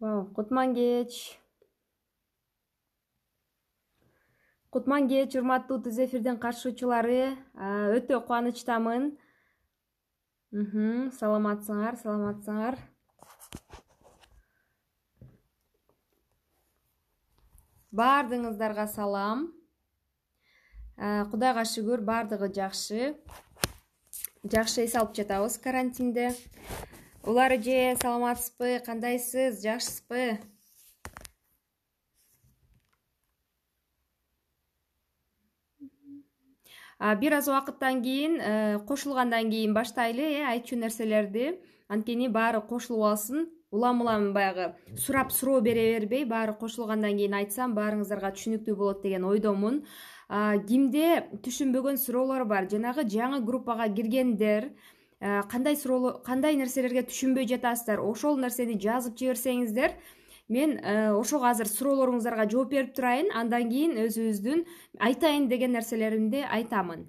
вау кутман кеч кутман кеч урматтуу түз эфирдин катышуучулары өтө кубанычтамын саламатсыңар саламатсыңар баардыгыңыздарга салам кудайга шүгүр баардыгы жакшы жакшы эс алып жатабыз карантинде улар эже саламатсызбы кандайсыз жакшысызбы бир аз убакыттан кийин э, кошулгандан кийин баштайлы э айтчу нерселерди анткени баары кошулуп алсын улам улам баягы сурап суроо бере бербей баары кошулгандан кийин айтсам баарыңыздарга түшүнүктүү болот деген ойдомун кимде түшүнбөгөн суроолор бар жанагы жаңы группага киргендер Э, кандай суроолор кандай нерселерге түшүнбөй жатасыздар ошол нерсени жазып жиберсеңиздер мен э, ошого азыр суроолоруңуздарга жооп берип турайын андан кийин өзүбүздүн айтайын деген нерселеримди айтамын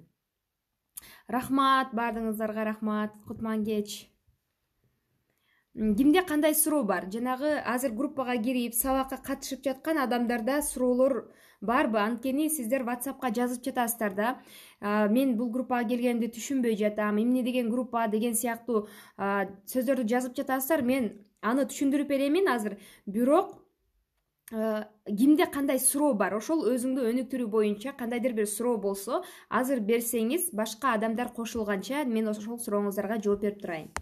рахмат баардыгыңыздарга рахмат кутман кеч кимде кандай суроо бар жанагы азыр группага кирип сабакка катышып жаткан адамдарда суроолор барбы анткени сиздер ватсапка жазып жатасыздар да мен бул группага келгенимди түшүнбөй жатам эмне деген группа деген сыяктуу сөздөрдү жазып жатасыздар мен аны түшүндүрүп беремин азыр бирок кимде кандай суроо бар ошол өзүңдү өнүктүрүү боюнча кандайдыр бир суроо болсо азыр берсеңиз башка адамдар кошулганча мен ошол сурооңуздарга жооп берип турайын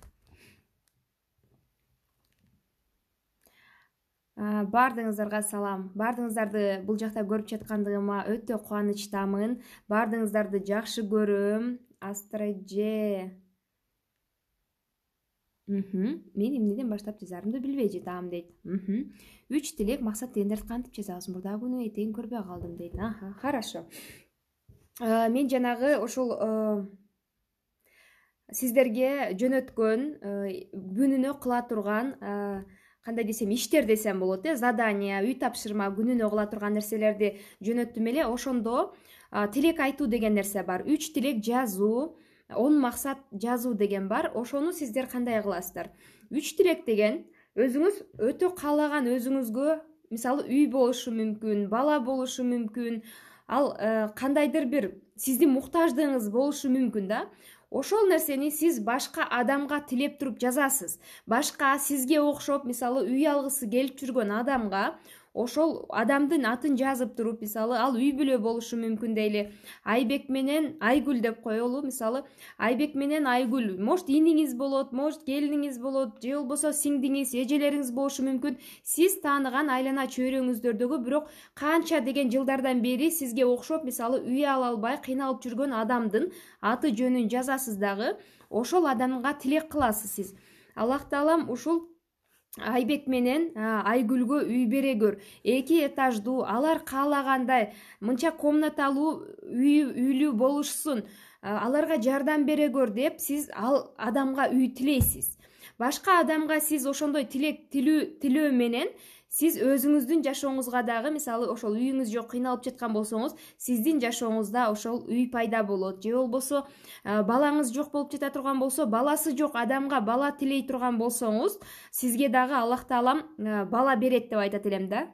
баардыгыңыздарга салам баардыгыңыздарды бул жакта көрүп жаткандыгыма өтө кубанычтамын баардыгыңыздарды жакшы көрөм астра эже мен эмнеден баштап жазарымды билбей жатам дейт үч тилек максат дегендерди кантип жазабыз мурдагы күнү этегин көрбөй калдым дейт аха хорошо мен жанагы ушул сиздерге жөнөткөн күнүнө кыла турган кандай десем иштер десем болот э задания үй тапшырма күнүнө кыла турган нерселерди жөнөттүм эле ошондо тилек айтуу деген нерсе бар үч тилек жазуу он максат жазуу деген бар ошону сиздер кандай кыласыздар үч тилек деген өзүңүз өтө каалаган өзүңүзгө мисалы үй болушу мүмкүн бала болушу мүмкүн ал э, кандайдыр бир сиздин муктаждыгыңыз болушу мүмкүн да ошол нерсени сиз башка адамга тилеп туруп жазасыз башка сизге окшоп мисалы үй алгысы келип жүргөн адамга ошол адамдын атын жазып туруп мисалы ал үй бүлө болушу мүмкүн дейли айбек менен айгүл деп коелу мисалы айбек менен айгүл может иниңиз болот может келиниңиз болот же болбосо сиңдиңиз эжелериңиз болушу мүмкүн сиз тааныган айлана чөйрөңүздөрдөгү бирок канча деген жылдардан бери сизге окшоп мисалы үй ала албай кыйналып жүргөн адамдын аты жөнүн жазасыз дагы ошол адамга тилек кыласыз сиз аллах таалам ушул айбек менен айгүлгө үй бере көр эки этаждуу алар каалагандай мынча комнаталуу үй үйлүү болушсун аларга жардам бере көр деп сиз ал адамга үй тилейсиз башка адамга сиз ошондой тилек тилөө менен сиз өзүңүздүн жашооңузга дагы мисалы ошол үйүңүз жок кыйналып жаткан болсоңуз сиздин жашооңузда ошол үй пайда болот же болбосо э, балаңыз жок болуп жата турган болсо баласы жок адамга бала тилей турган болсоңуз сизге дагы аллах таалам э, бала берет деп айтат элем да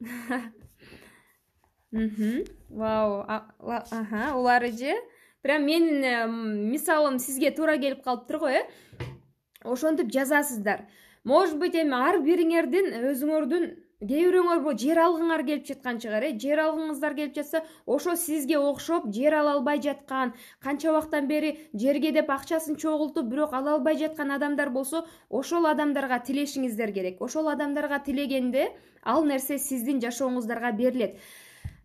вау улар эже прям менин э, мисалым сизге туура келип калыптыр го э ошентип жазасыздар может быть эми ар бириңердин өзүңөрдүн кээ бирөөңөр жер алгыңар келип жаткан чыгар э жер алгыңыздар келип жатса ошо сизге окшоп жер ала албай жаткан канча убакыттан бери жерге деп акчасын чогултуп бирок ала албай жаткан адамдар болсо ошол адамдарга тилешиңиздер керек ошол адамдарга тилегенде ал нерсе сиздин жашооңуздарга берилет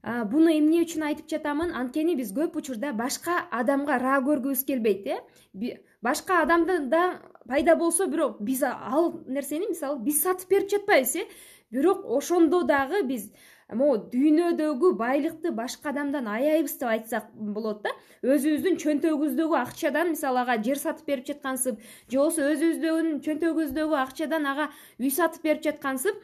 буну эмне үчүн айтып жатамын анткени биз көп учурда башка адамга ыраа көргүбүз келбейт э башка адамдын да пайда болсо бирок биз ал нерсени мисалы биз сатып берип жатпайбыз э бирок ошондо дагы биз могу дүйнөдөгү байлыкты башка адамдан аябыз деп айтсак болот да өзүбүздүн чөнтөгүбүздөгү акчадан мисалы ага жер сатып берип жаткансып же болбосо өзүбүздөнү чөнтөгүбүздөгү акчадан ага үй сатып берип жаткансып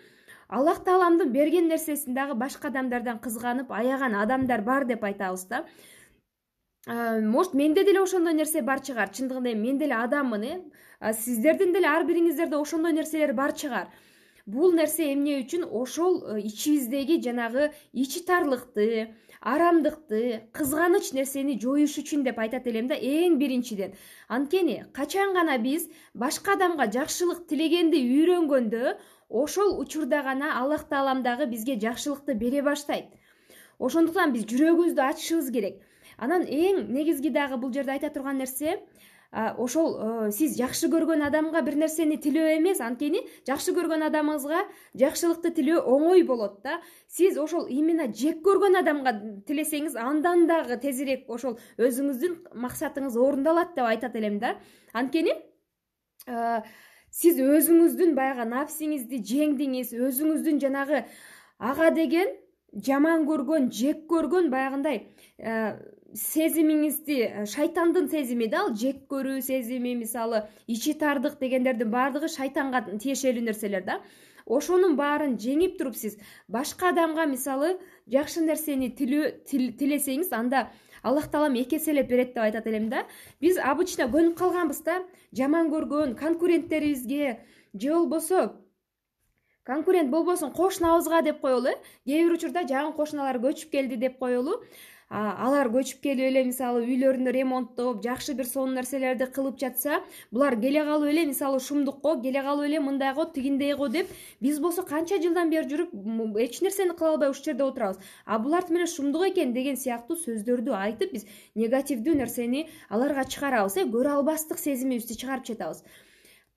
аллах тааламдын берген нерсесин дагы башка адамдардан кызганып аяган адамдар бар деп айтабыз да может менде деле ошондой нерсе бар чыгар чындыгында эми мен деле адаммын э сиздердин деле ар бириңиздерде ошондой нерселер бар чыгар бул нерсе эмне үчүн ошол э, ичибиздеги жанагы ичи тарлыкты арамдыкты кызганыч нерсени жоюш үчүн деп айтат элем да эң биринчиден анткени качан гана биз башка адамга жакшылык тилегенди үйрөнгөндө ошол учурда гана аллах таалам дагы бизге жакшылыкты бере баштайт ошондуктан биз жүрөгүбүздү ачышыбыз керек анан эң негизги дагы бул жерде айта турган нерсе ошол э, сиз жакшы көргөн адамга бир нерсени тилөө эмес анткени жакшы көргөн адамыңызга жакшылыкты тилөө оңой болот да сиз ошол именно жек көргөн адамга тилесеңиз андан дагы тезирээк ошол өзүңүздүн максатыңыз орундалат деп айтат элем да анткени э, сиз өзүңүздүн баягы напсиңизди жеңдиңиз өзүңүздүн жанагы ага деген жаман көргөн жек көргөн баягындай э, сезимиңизди э, шайтандын сезими да ал жек көрүү сезими мисалы ичи тардык дегендердин баардыгы шайтанга тиешелүү нерселер да ошонун баарын жеңип туруп сиз башка адамга мисалы жакшы нерсени тилесеңиз анда аллах таалам эки эселеп берет деп айтат элем да биз обычно көнүп калганбыз да жаман көргөн конкуренттерибизге же болбосо конкурент болбосун кошунабызга деп коелу э кээ бир учурда жаңы кошуналар көчүп келди деп коелу алар көчүп келип эле мисалы үйлөрүн ремонттоп жакшы бир сонун нерселерди кылып жатса булар келе калып эле мисалы шумдукго келе калып эле мындай го тигиндей го деп биз болсо канча жылдан бери жүрүп эч нерсени кыла албай ушул жерде отурабыз а булар тим эле шумдук экен деген сыяктуу сөздөрдү айтып биз негативдүү нерсени аларга чыгарабыз э көрө албастык сезимибизди чыгарып жатабыз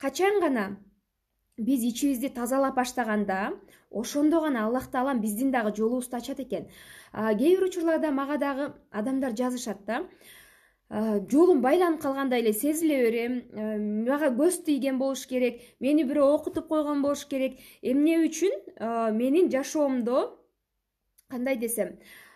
качан гана биз ичибизди тазалап баштаганда ошондо гана аллах таалам биздин дагы жолубузду ачат экен кээ бир учурларда мага дагы адамдар жазышат да жолум байланып калгандай эле сезиле берем мага көз тийген болуш керек мени бирөө окутуп койгон болуш керек эмне үчүн менин жашоомдо кандай десем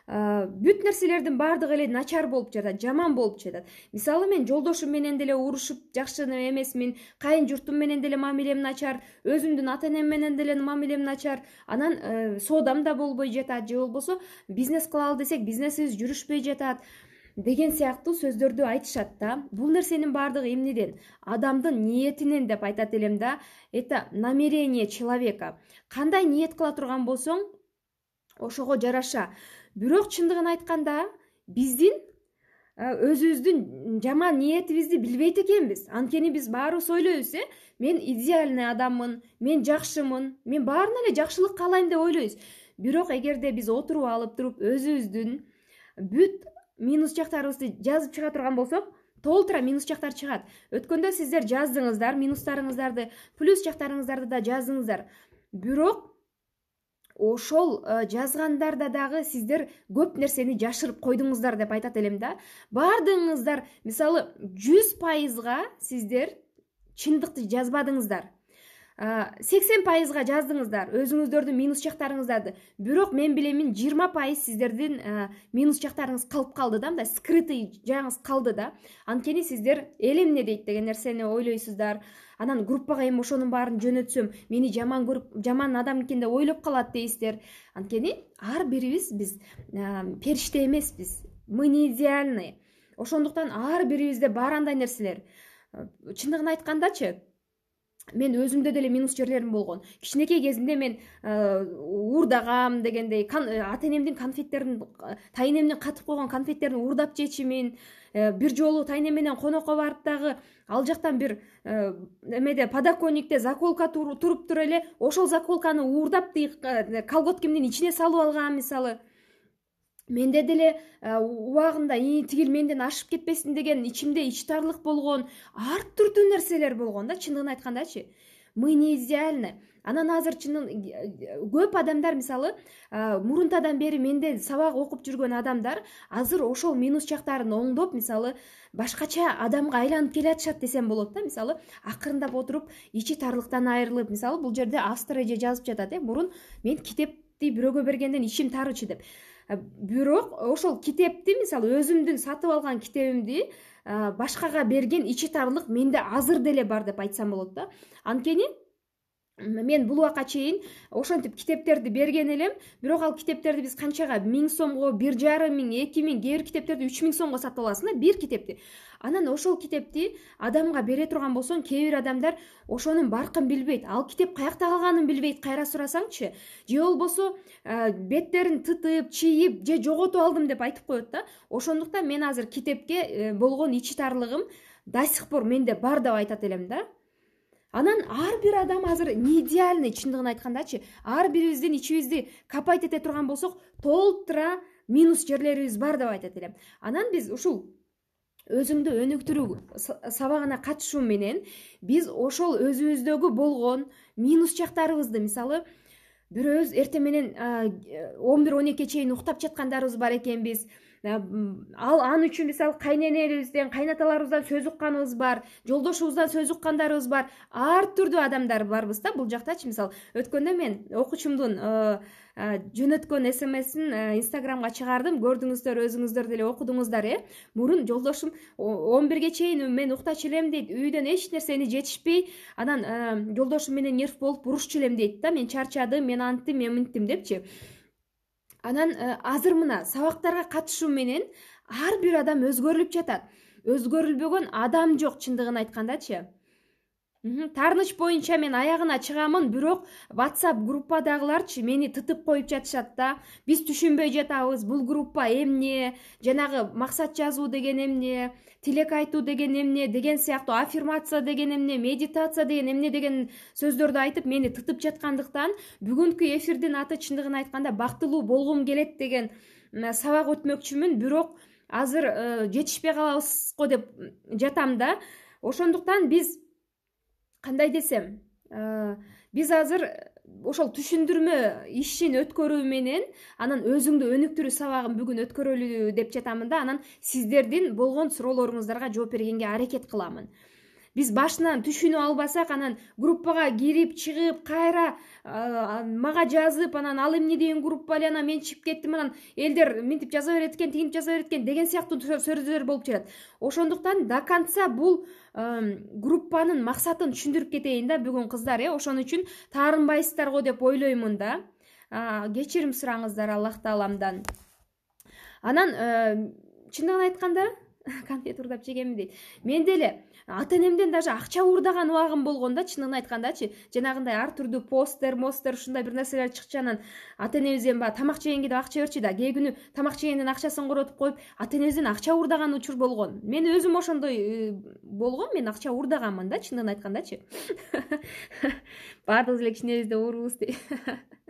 Э, бүт нерселердин баардыгы эле начар болуп жатат жаман болуп жатат мисалы мен жолдошум менен деле урушуп жакшы эмесмин кайын журтум менен деле мамилем начар өзүмдүн ата энем менен деле мамилем начар анан э, соодам да болбой жатат же болбосо бизнес кылалы десек бизнесибиз жүрүшпөй жатат деген сыяктуу сөздөрдү айтышат да бул нерсенин баардыгы эмнеден адамдын ниетинен деп айтат элем да это намерение человека кандай ниет кыла турган болсоң ошого жараша бирок чындыгын айтканда биздин э, өзүбүздүн жаман ниетибизди билбейт экенбиз анткени биз баарыбыз ойлойбуз э мен идеальный адаммын мен жакшымын мен баарына эле жакшылык каалайм деп ойлойбуз бирок эгерде биз отуруп алып туруп өзүбүздүн бүт минус жактарыбызды жазып чыга турган болсок толтура минус жактар чыгат өткөндө сиздер жаздыңыздар минустарыңыздарды плюс жактарыңыздарды да жаздыңыздар бирок ошол э, жазгандарда дагы сиздер көп нерсени жашырып койдуңуздар деп айтат элем да баардыгыңыздар мисалы жүз пайызга сиздер чындыкты жазбадыңыздар э, сексен пайызга жаздыңыздар өзүңүздөрдүн минус жактарыңыздарды бирок мен билемин жыйырма пайыз сиздердин э, минус жактарыңыз калып калды да мындай скрытый жагыңыз калды да анткени сиздер эл эмне дейт деген нерсени ойлойсуздар анан группага эми ошонун баарын жөнөтсөм мени жаман көрүп жаман адам экен деп ойлоп калат дейсиздер анткени ар бирибиз биз э, периште эмеспиз мы не идеальны ошондуктан ар бирибизде бар андай нерселер э, чындыгын айткандачы мен өзүмдө деле минус жерлерим болгон кичинекей кезимде мен э, уурдагам дегендей ата энемдин конфеттерин тайенемдин катып койгон конфеттерин уурдап жечимин Э, бир жолу тайне менен конокко барып дагы ал жактан бир э, эмеде подоконникте заколка туруптур эле ошол заколканы уурдаптиги э, колготкимдин ичине салып алган мисалы менде деле убагында ии тигил менден ашып кетпесин деген ичимде ичтарлык болгон ар түрдүү нерселер болгон да чындыгын айткандачы мы не идеальны анан азыр чын э, э, көп адамдар мисалы мурунтадан бери менден сабак окуп жүргөн адамдар азыр ошол минус жактарын оңдоп мисалы башкача адамга айланып келеатышат десем болот да мисалы акырындап отуруп ичи тарлыктан айрылып мисалы бул жерде австор эже жазып жатат э мурун мен китепти бирөөгө бергенден ичим тарычу деп э, бирок ошол китепти мисалы өзүмдүн сатып алган китебимди Э, башкага берген ичи тарлык менде азыр деле бар деп айтсам болот да анткени мен бул убакка чейин ошентип китептерди берген элем бирок ал китептерди биз канчага миң сомго бир жарым миң эки миң кээ бир китептерди үч миң сомго сатып аласың да бир китепти анан ошол китепти адамга бере турган болсоң кээ бир адамдар ошонун баркын билбейт ал китеп каякта калганын билбейт кайра сурасаңчы же болбосо э, беттерин тытып чийип же жоготуп алдым деп айтып коет да ошондуктан мен азыр китепке э, болгон ичи тарлыгым до сих пор менде бар деп айтат элем да анан ар бир адам азыр не идеальный чындыгын айткандачы ар бирибиздин ичибизди копать эте турган болсок толтура минус жерлерибиз бар деп айтат элем анан биз ушул өзүңдү өнүктүрүү сабагына катышуу менен биз ошол өзүбүздөгү болгон минус жактарыбызды мисалы бирөөбүз эртең менен э, он бир он экиге чейин уктап жаткандарыбыз бар экенбиз ал анл үчүн мисалы кайнэнебизден кайнаталарыбыздан сөз укканыбыз бар жолдошубуздан сөз уккандарыбыз бар ар түрдүү адамдар барбыз да бул жактачы мисалы өткөндө мен окуучумдун э, э, жөнөткөн смсин э, инстаграмга чыгардым көрдүңүздөр өзүңүздөр деле окудуңуздар э мурун жолдошум он бирге чейин мен уктачу элем дейт үйдөн эч нерсени жетишпей анан жолдошум менен нерв болуп урушчу элем дейт да мен чарчадым мен анттим мен минттим депчи анан э, азыр мына сабактарга катышуу менен ар бир адам өзгөрүлүп жатат өзгөрүлбөгөн адам жок чындыгын айткандачы таарыныч боюнча мен аягына чыгамын бирок whatsap группадагыларчы мени тытып коюп жатышат да биз түшүнбөй жатабыз бул группа эмне жанагы максат жазуу деген эмне тилек айтуу деген эмне деген сыяктуу аффирмация деген эмне медитация деген эмне деген сөздөрдү айтып мени тытып жаткандыктан бүгүнкү эфирдин аты чындыгын айтканда бактылуу болгум келет деген сабак өтмөкчүмүн бирок азыр э, жетишпей калабыз го деп жатам да ошондуктан биз кандай десем биз азыр э, ошол түшүндүрмө ишин өткөрүү менен анан өзүңдү өнүктүрүү сабагын бүгүн өткөрөлү деп жатамын да анан сиздердин болгон суроолоруңуздарга жооп бергенге аракет кыламын биз башынан түшүнүп албасак анан группага кирип чыгып кайра мага жазып анан ал эмне деген группа эле анан мен чыгып кеттим анан элдер мынтип жаза берет экен тигинтип жаза берет экен деген сыяктуу сөздөр болуп жатат ошондуктан до конца бул группанын максатын түшүндүрүп кетейин да бүгүн кыздар э ошон үчүн таарынбайсыздар го деп ойлоймун да кечирим сураңыздар аллах тааламдан анан э, чындыгын айтканда конфет уурдап жегеми дейт мен деле ата энемден даже акча уурдаган убагым болгон да чынын айткандачы жанагындай ар түрдүү постер мостер ушундай бир нерселер чыкчу анан ата энебизден баягы тамак жегенге деп акча берчү да кээ күнү тамак жегенден акчасын коротуп коюп ата энебизден акча уурдаган учур болгон мен өзүм ошондой э, болгом мен акча уурдаганмын да чындыгын айткандачы баардыгыбыз эле кичинебизде уурубуз дейт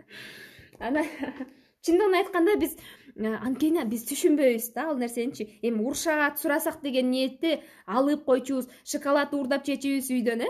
анан чындыгын айтканда биз Э, анткени биз түшүнбөйбүз да ал нерсеничи эми урушат сурасак деген ниетте алып койчубуз шоколад уурдап жечүбүз үйдөн э?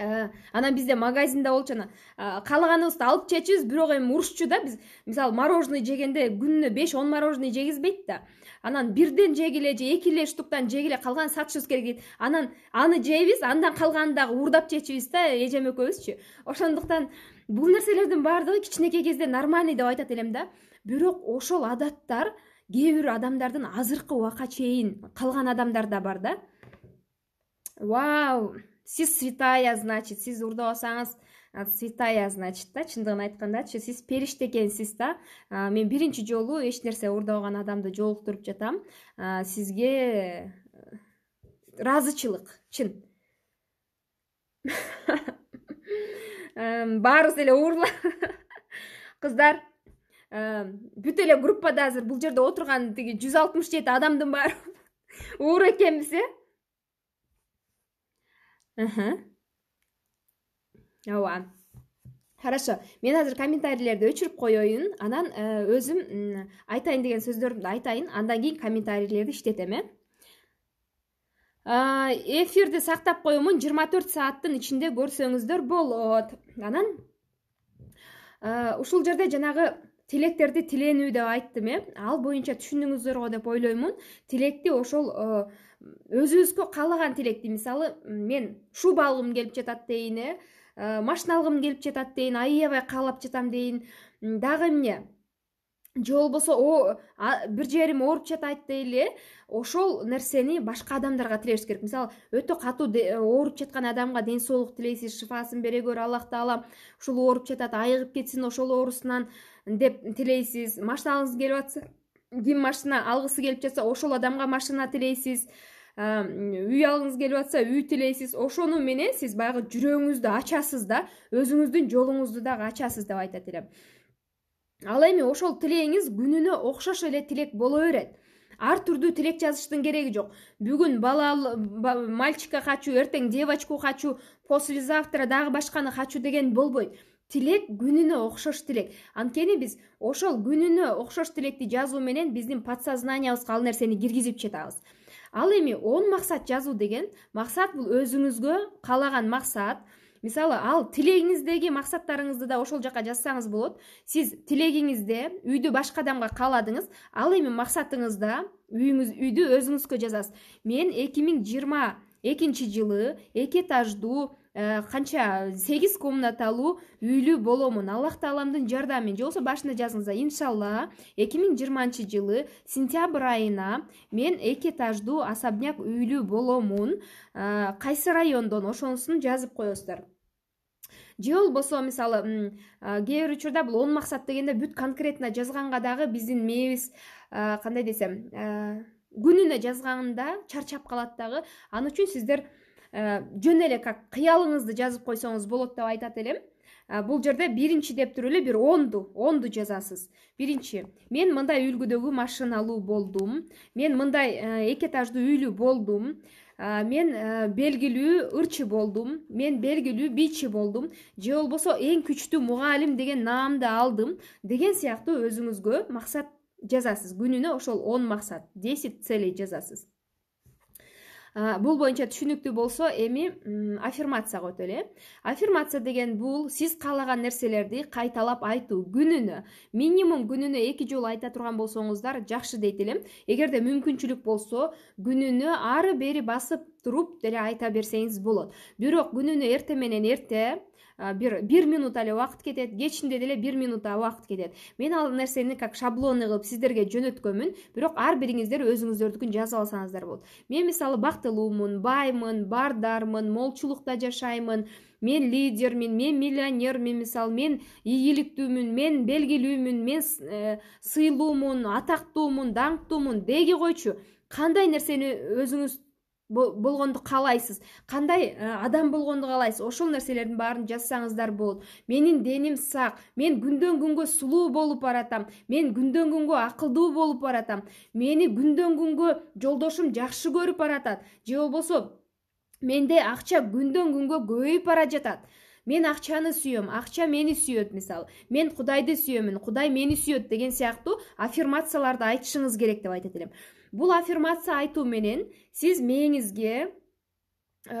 э анан бизде магазинда болчу анан э, каалаганыбызды алып жечүбүз бирок эми урушчу да биз мисалы мороженый жегенде күнүнө беш он мороженый жегизбейт да анан бирден жегиле же эки эле штуктан жегиле калганын сатышыбыз керек дейт анан аны жейбиз андан калганын дагы уурдап жечүбүз да эжем экөөбүзчү ошондуктан бул нерселердин баардыгы кичинекей кезде нормальный деп айтат элем да бирок ошол адаттар кээ бир адамдардын азыркы убакка чейин калган адамдар да бар да вау сиз святая значит сиз уурдабасаңыз святая значит да чындыгын айткандачы сиз периште экенсиз да мен биринчи жолу эч нерсе уурдабаган адамды жолуктуруп жатам сизге ыраазычылык э, чын баарыбыз эле уурулар кыздар Э, бүт эле группада азыр бул жерде отурган тиги жүз алтымыш жети адамдын баары уур экенбиз э ооба хорошо мен азыр комментарийлерди өчүрүп коеюн анан э, өзүм айтайын деген сөздөрдү айтайын андан кийин комментарийлерди иштетем э эфирди сактап коемун жыйырма төрт сааттын ичинде көрсөңүздөр болот анан э, ушул жерде жанагы тилектерди тиленүү деп айттым э ал боюнча түшүндүңүздөр деп ойлоймун тилекти ошол э, өзүбүзгө каалаган тилекти мисалы мен шуба алгым келип жатат дейин э машина алгым келип жатат дейин аябай каалап жатам дейин дагы эмне же болбосо бир жерим ооруп жатат дейле э. ошол нерсени башка адамдарга тилешиз керек мисалы өтө катуу э, ооруп жаткан адамга ден соолук тилейсиз шыфаасын бере көр аллах таалам ушул ооруп жатат айыгып кетсин ошол оорусунан деп тилейсиз машина алгыңыз келип атса ким машина алгысы келип жатса ошол адамга машина тилейсиз э, үй алгыңыз келип атса үй тилейсиз ошону менен сиз баягы жүрөгүңүздү ачасыз да өзүңүздүн жолуңузду дагы ачасыз деп айтат элем ал эми ошол тилегиңиз күнүнө окшош эле тилек боло берет ар түрдүү тилек жазыштын кереги жок бүгүн бала мальчика хочу эртең девочку хочу послезавтра дагы башканы хочу деген болбойт тилек күнүнө окшош тилек анткени биз ошол күнүнө окшош тилекти жазуу менен биздин подсознаниябызга ал нерсени киргизип жатабыз ал эми он максат жазуу деген максат бул өзүңүзгө каалаган максат мисалы ал тилегиңиздеги максаттарыңызды да ошол жака жазсаңыз болот сиз тилегиңизде үйдү башка адамга кааладыңыз ал эми максатыңызда үйүңүз үйдү өзүңүзгө жазасыз мен эки миң жыйырма экинчи жылы эки этаждуу Э, канча сегиз комнаталуу үйлүү боломун аллах тааламдын жардамы менен же болбосо башында жазыңыздар иншалла эки миң жыйырманчы жылы сентябрь айына мен эки этаждуу особняк үйлүү боломун э, кайсы райондон ошонусун жазып коесуздар же болбосо мисалы э, кээ бир учурда бул он максат дегенде бүт конкретно жазганга дагы биздин мээбиз кандай десем күнүнө жазганда чарчап калат дагы ал үчүн сиздер Э, жөн эле как кыялыңызды жазып койсоңуз болот деп айтат элем э, бул жерде биринчи деп туруп эле бир онду онду жазасыз биринчи мен мындай үлгүдөгү машиналуу болдум мен мындай э, эки этаждуу үйлүү болдум мен белгилүү ырчы болдум мен белгилүү бийчи болдум же болбосо эң күчтүү мугалим деген наамды алдым деген сыяктуу өзүңүзгө максат жазасыз күнүнө ошол он максат десять целей жазасыз бул боюнча түшүнүктүү болсо эми аффирмацияга өтөлү э аффирмация деген бул сиз каалаган нерселерди кайталап айтуу күнүнө минимум күнүнө эки жолу айта турган болсоңуздар жакшы дейт элем эгерде мүмкүнчүлүк болсо күнүнө ары бери басып туруп деле айта берсеңиз болот бирок күнүнө эртең менен эрте бир бир минута эле убакыт кетет кечинде деле бир минута убакыт кетет мен ал нерсени как шаблонный кылып сиздерге жөнөткөнмүн бирок ар бириңиздер өзүңүздөрдүкүн жазып алсаңыздар болот мен мисалы бактылуумун баймын бардармын молчулукта жашаймын мен лидермин мен миллионермин мисалы мен ийгиликтүүмүн мен белгилүүмүн мен э, сыйлуумун атактуумун даңктуумун деги койчу кандай нерсени өзүңүз болгонду каалайсыз кандай э, адам болгонду каалайсыз ошол нерселердин баарын жазсаңыздар болот менин деним сак мен күндөн күнгө сулуу болуп баратам мен күндөн күнгө акылдуу болуп баратам мени күндөн күнгө жолдошум жакшы көрүп баратат же болбосо менде акча күндөн күнгө көбөйүп бара жатат мен акчаны сүйөм акча мени сүйөт мисалы мен кудайды сүйөмүн кудай мени сүйөт деген сыяктуу аффирмацияларды айтышыңыз керек деп айтат элем Бұл аффирмация айту менен сіз меңізге э,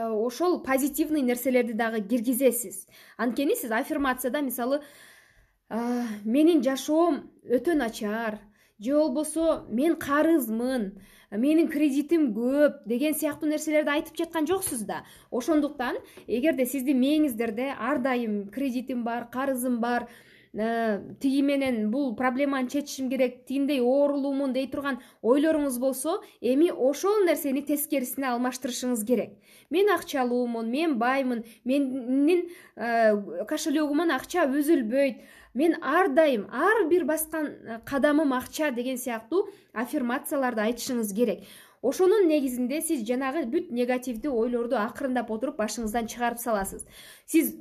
ошол позитивный нерселерди дагы киргизесиз анткени сіз аффирмацияда мисалы э, менин жашоом өтө начар же болбосо мен карызмын менин кредитим көп деген сияқты нерселерди айтып жаткан жоксуз да ошондуктан эгерде сиздин мээңиздерде ар дайым кредитим бар карызым бар Э, тиги менен бул проблеманы чечишим керек тигиндей оорулуумун дей турган ойлоруңуз болсо эми ошол нерсени тескерисине алмаштырышыңыз керек мен акчалуумун мен баймын менин э, кошелегимен акча үзүлбөйт мен ар дайым ар бир баскан э, кадамым акча деген сыяктуу аффирмацияларды айтышыңыз керек ошонун негизинде сиз жанагы бүт негативдүү ойлорду акырындап отуруп башыңыздан чыгарып саласыз сиз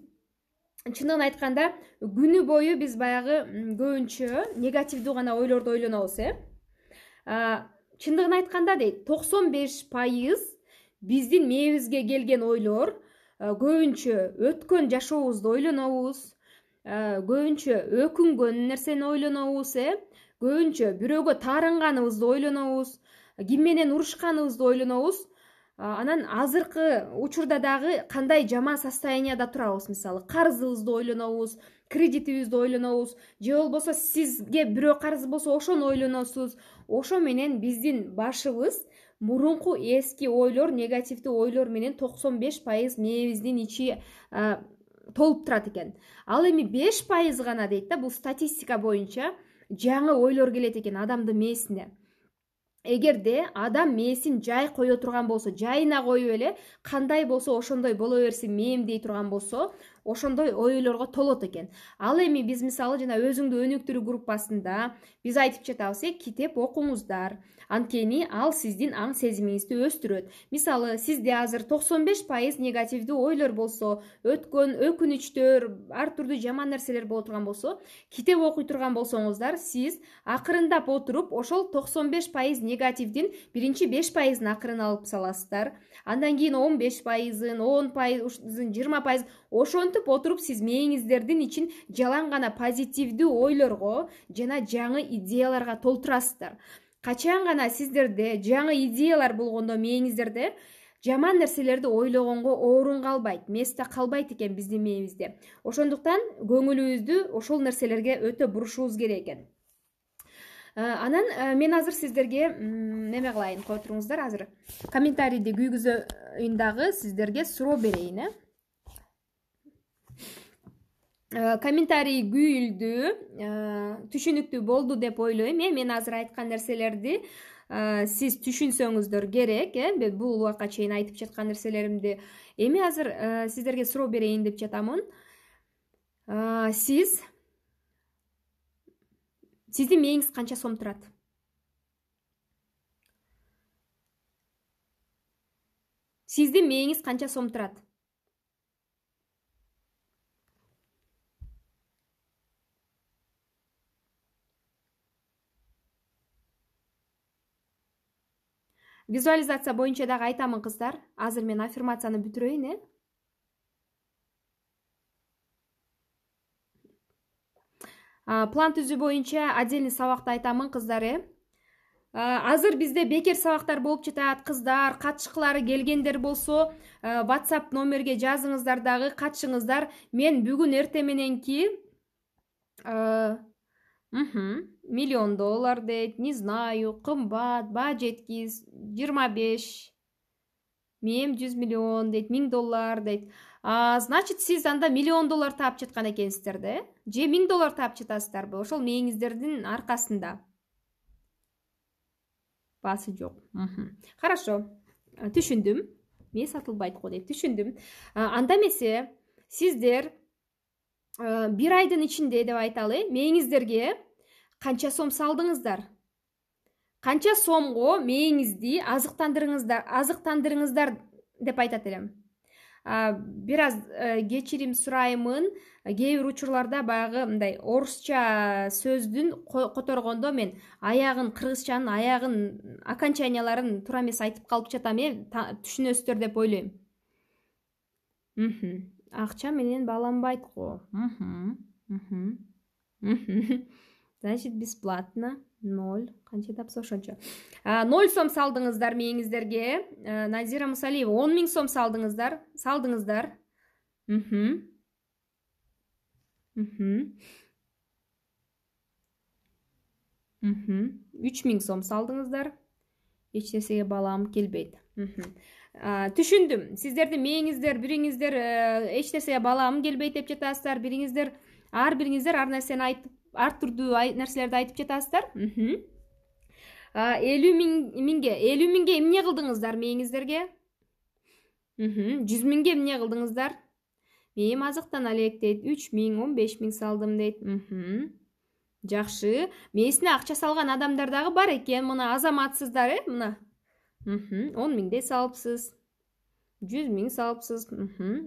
чындыгын айтканда күнү бою биз баягы көбүнчө негативдүү гана ойлорду ойлонобуз э чындыгын айтканда дейт токсон беш пайыз биздин мээбизге келген ойлор көбүнчө өткөн жашообузду ойлонобуз көбүнчө өкүнгөн нерсени ойлонобуз э көбүнчө бирөөгө таарынганыбызды ойлонобуз ким менен урушканыбызды ойлонобуз анан азыркы учурда дагы кандай жаман состояниеда турабыз мисалы карызыбызды ойлонобуз кредитибизди ойлонобуз же болбосо сизге бирөө карыз болсо ошону ойлоносуз ошо менен биздин башыбыз мурунку эски ойлор негативдүү ойлор менен токсон беш пайыз мээбиздин ичи толуп турат экен ал эми беш пайыз гана дейт да бул статистика боюнча жаңы ойлор келет экен адамдын мээсине эгерде адам мээсин жай кое турган болсо жайына коюп эле кандай болсо ошондой боло берсин мээм дей турган болсо ошондой ойлорго толот экен ал эми биз мисалы жана өзүңдү өнүктүрүү группасында биз айтып жатабыз э китеп окуңуздар анткени ал сиздин аң сезимиңизди өстүрөт мисалы сизде азыр токсон беш пайыз негативдүү ойлор болсо өткөн өкүнүчтөр ар түрдүү жаман нерселер боло турган болсо китеп окуй турган болсоңуздар сиз акырындап отуруп ошол токсон беш пайыз негативдин биринчи беш пайызын акырын алып саласыздар андан кийин он беш пайызын он жыйырма пайызын ошентип отуруп сиз мээңиздердин ичин жалаң гана позитивдүү ойлорго жана жаңы идеяларга толтурасыздар качан гана сиздерде жаңы идеялар болгондо мээңиздерде жаман нерселерди ойлогонго орун калбайт место калбайт экен биздин мээбизде ошондуктан көңүлүбүздү ошол нерселерге өтө бурушубуз керек экен э, анан э, мен азыр сиздерге неме кылайын кое туруңуздар азыр комментарийди күйгүзөүн дагы сиздерге суроо берейин э Э, комментарий күйүлдү э, түшүнүктүү болду деп ойлойм э мен азыр айткан нерселерди э, сиз түшүнсөңүздөр керек э бул убакка чейин айтып жаткан нерселеримди эми азыр сиздерге суроо берейин деп жатамын сиз сиздин мээңиз канча сом турат сиздин мээңиз канча сом турат визуализация боюнча дагы айтамын кыздар азыр мен аффирмацияны бүтүрөйүн э план түзүү боюнча отдельный сабакты айтамын кыздар э азыр бизде бекер сабактар болуп жатат кыздар катышкылары келгендер болсо вhatsapp э, номерге жазыңыздар дагы катышыңыздар мен бүгүн эртең мененки э, миллион доллар дейт не знаю кымбат баа жеткис жыйырма беш мээм жүз миллион дейт миң доллар дейт значит сиз анда миллион доллар таап жаткан экенсиздер да же миң доллар таап жатасыздарбы ошол мээңиздердин аркасында баасы жок хорошо э, түшүндүм мээ сатылбайт го дейт түшүндүм э, анда эмесе сиздер Э, бир айдын ичинде деп айталы э мээңиздерге канча сом салдыңыздар канча сомго мээңизди азыктандырыңыздар азыктандырыңыздар деп айтат элем бир аз э, кечирим сураймын кээ бир учурларда баягы мындай орусча сөздүн которгондо мен аягын кыргызчанын аягын окончанияларын туура эмес айтып калып жатам э түшүнөсүздөр деп ойлойм акча менен бааланбайт го значит бесплатно ноль қанша тапса ошончо ноль сом салдыңыздар мээңиздерге назира мусалиева он миң сом салдыңыздар салдыңыздар үч миң сом салдыңыздар эч нерсеге балам келбейт түшүндүм сиздердин мээңиздер бириңиздер эч нерсеге балам келбейт деп жатасыздар бириңиздер ар бириңиздер ар нерсени айтып ар түрдүү нерселерди айтып жатасыздар элүү миңге элүү миңге эмне кылдыңыздар мээңиздерге жүз миңге эмне кылдыңыздар мээм азыктана элек дейт үч миң он беш миң салдым дейт жакшы мээсине акча салган адамдар дагы бар экен мына азаматсыздар э мына он миңдей салыпсыз жүз миң салыпсыз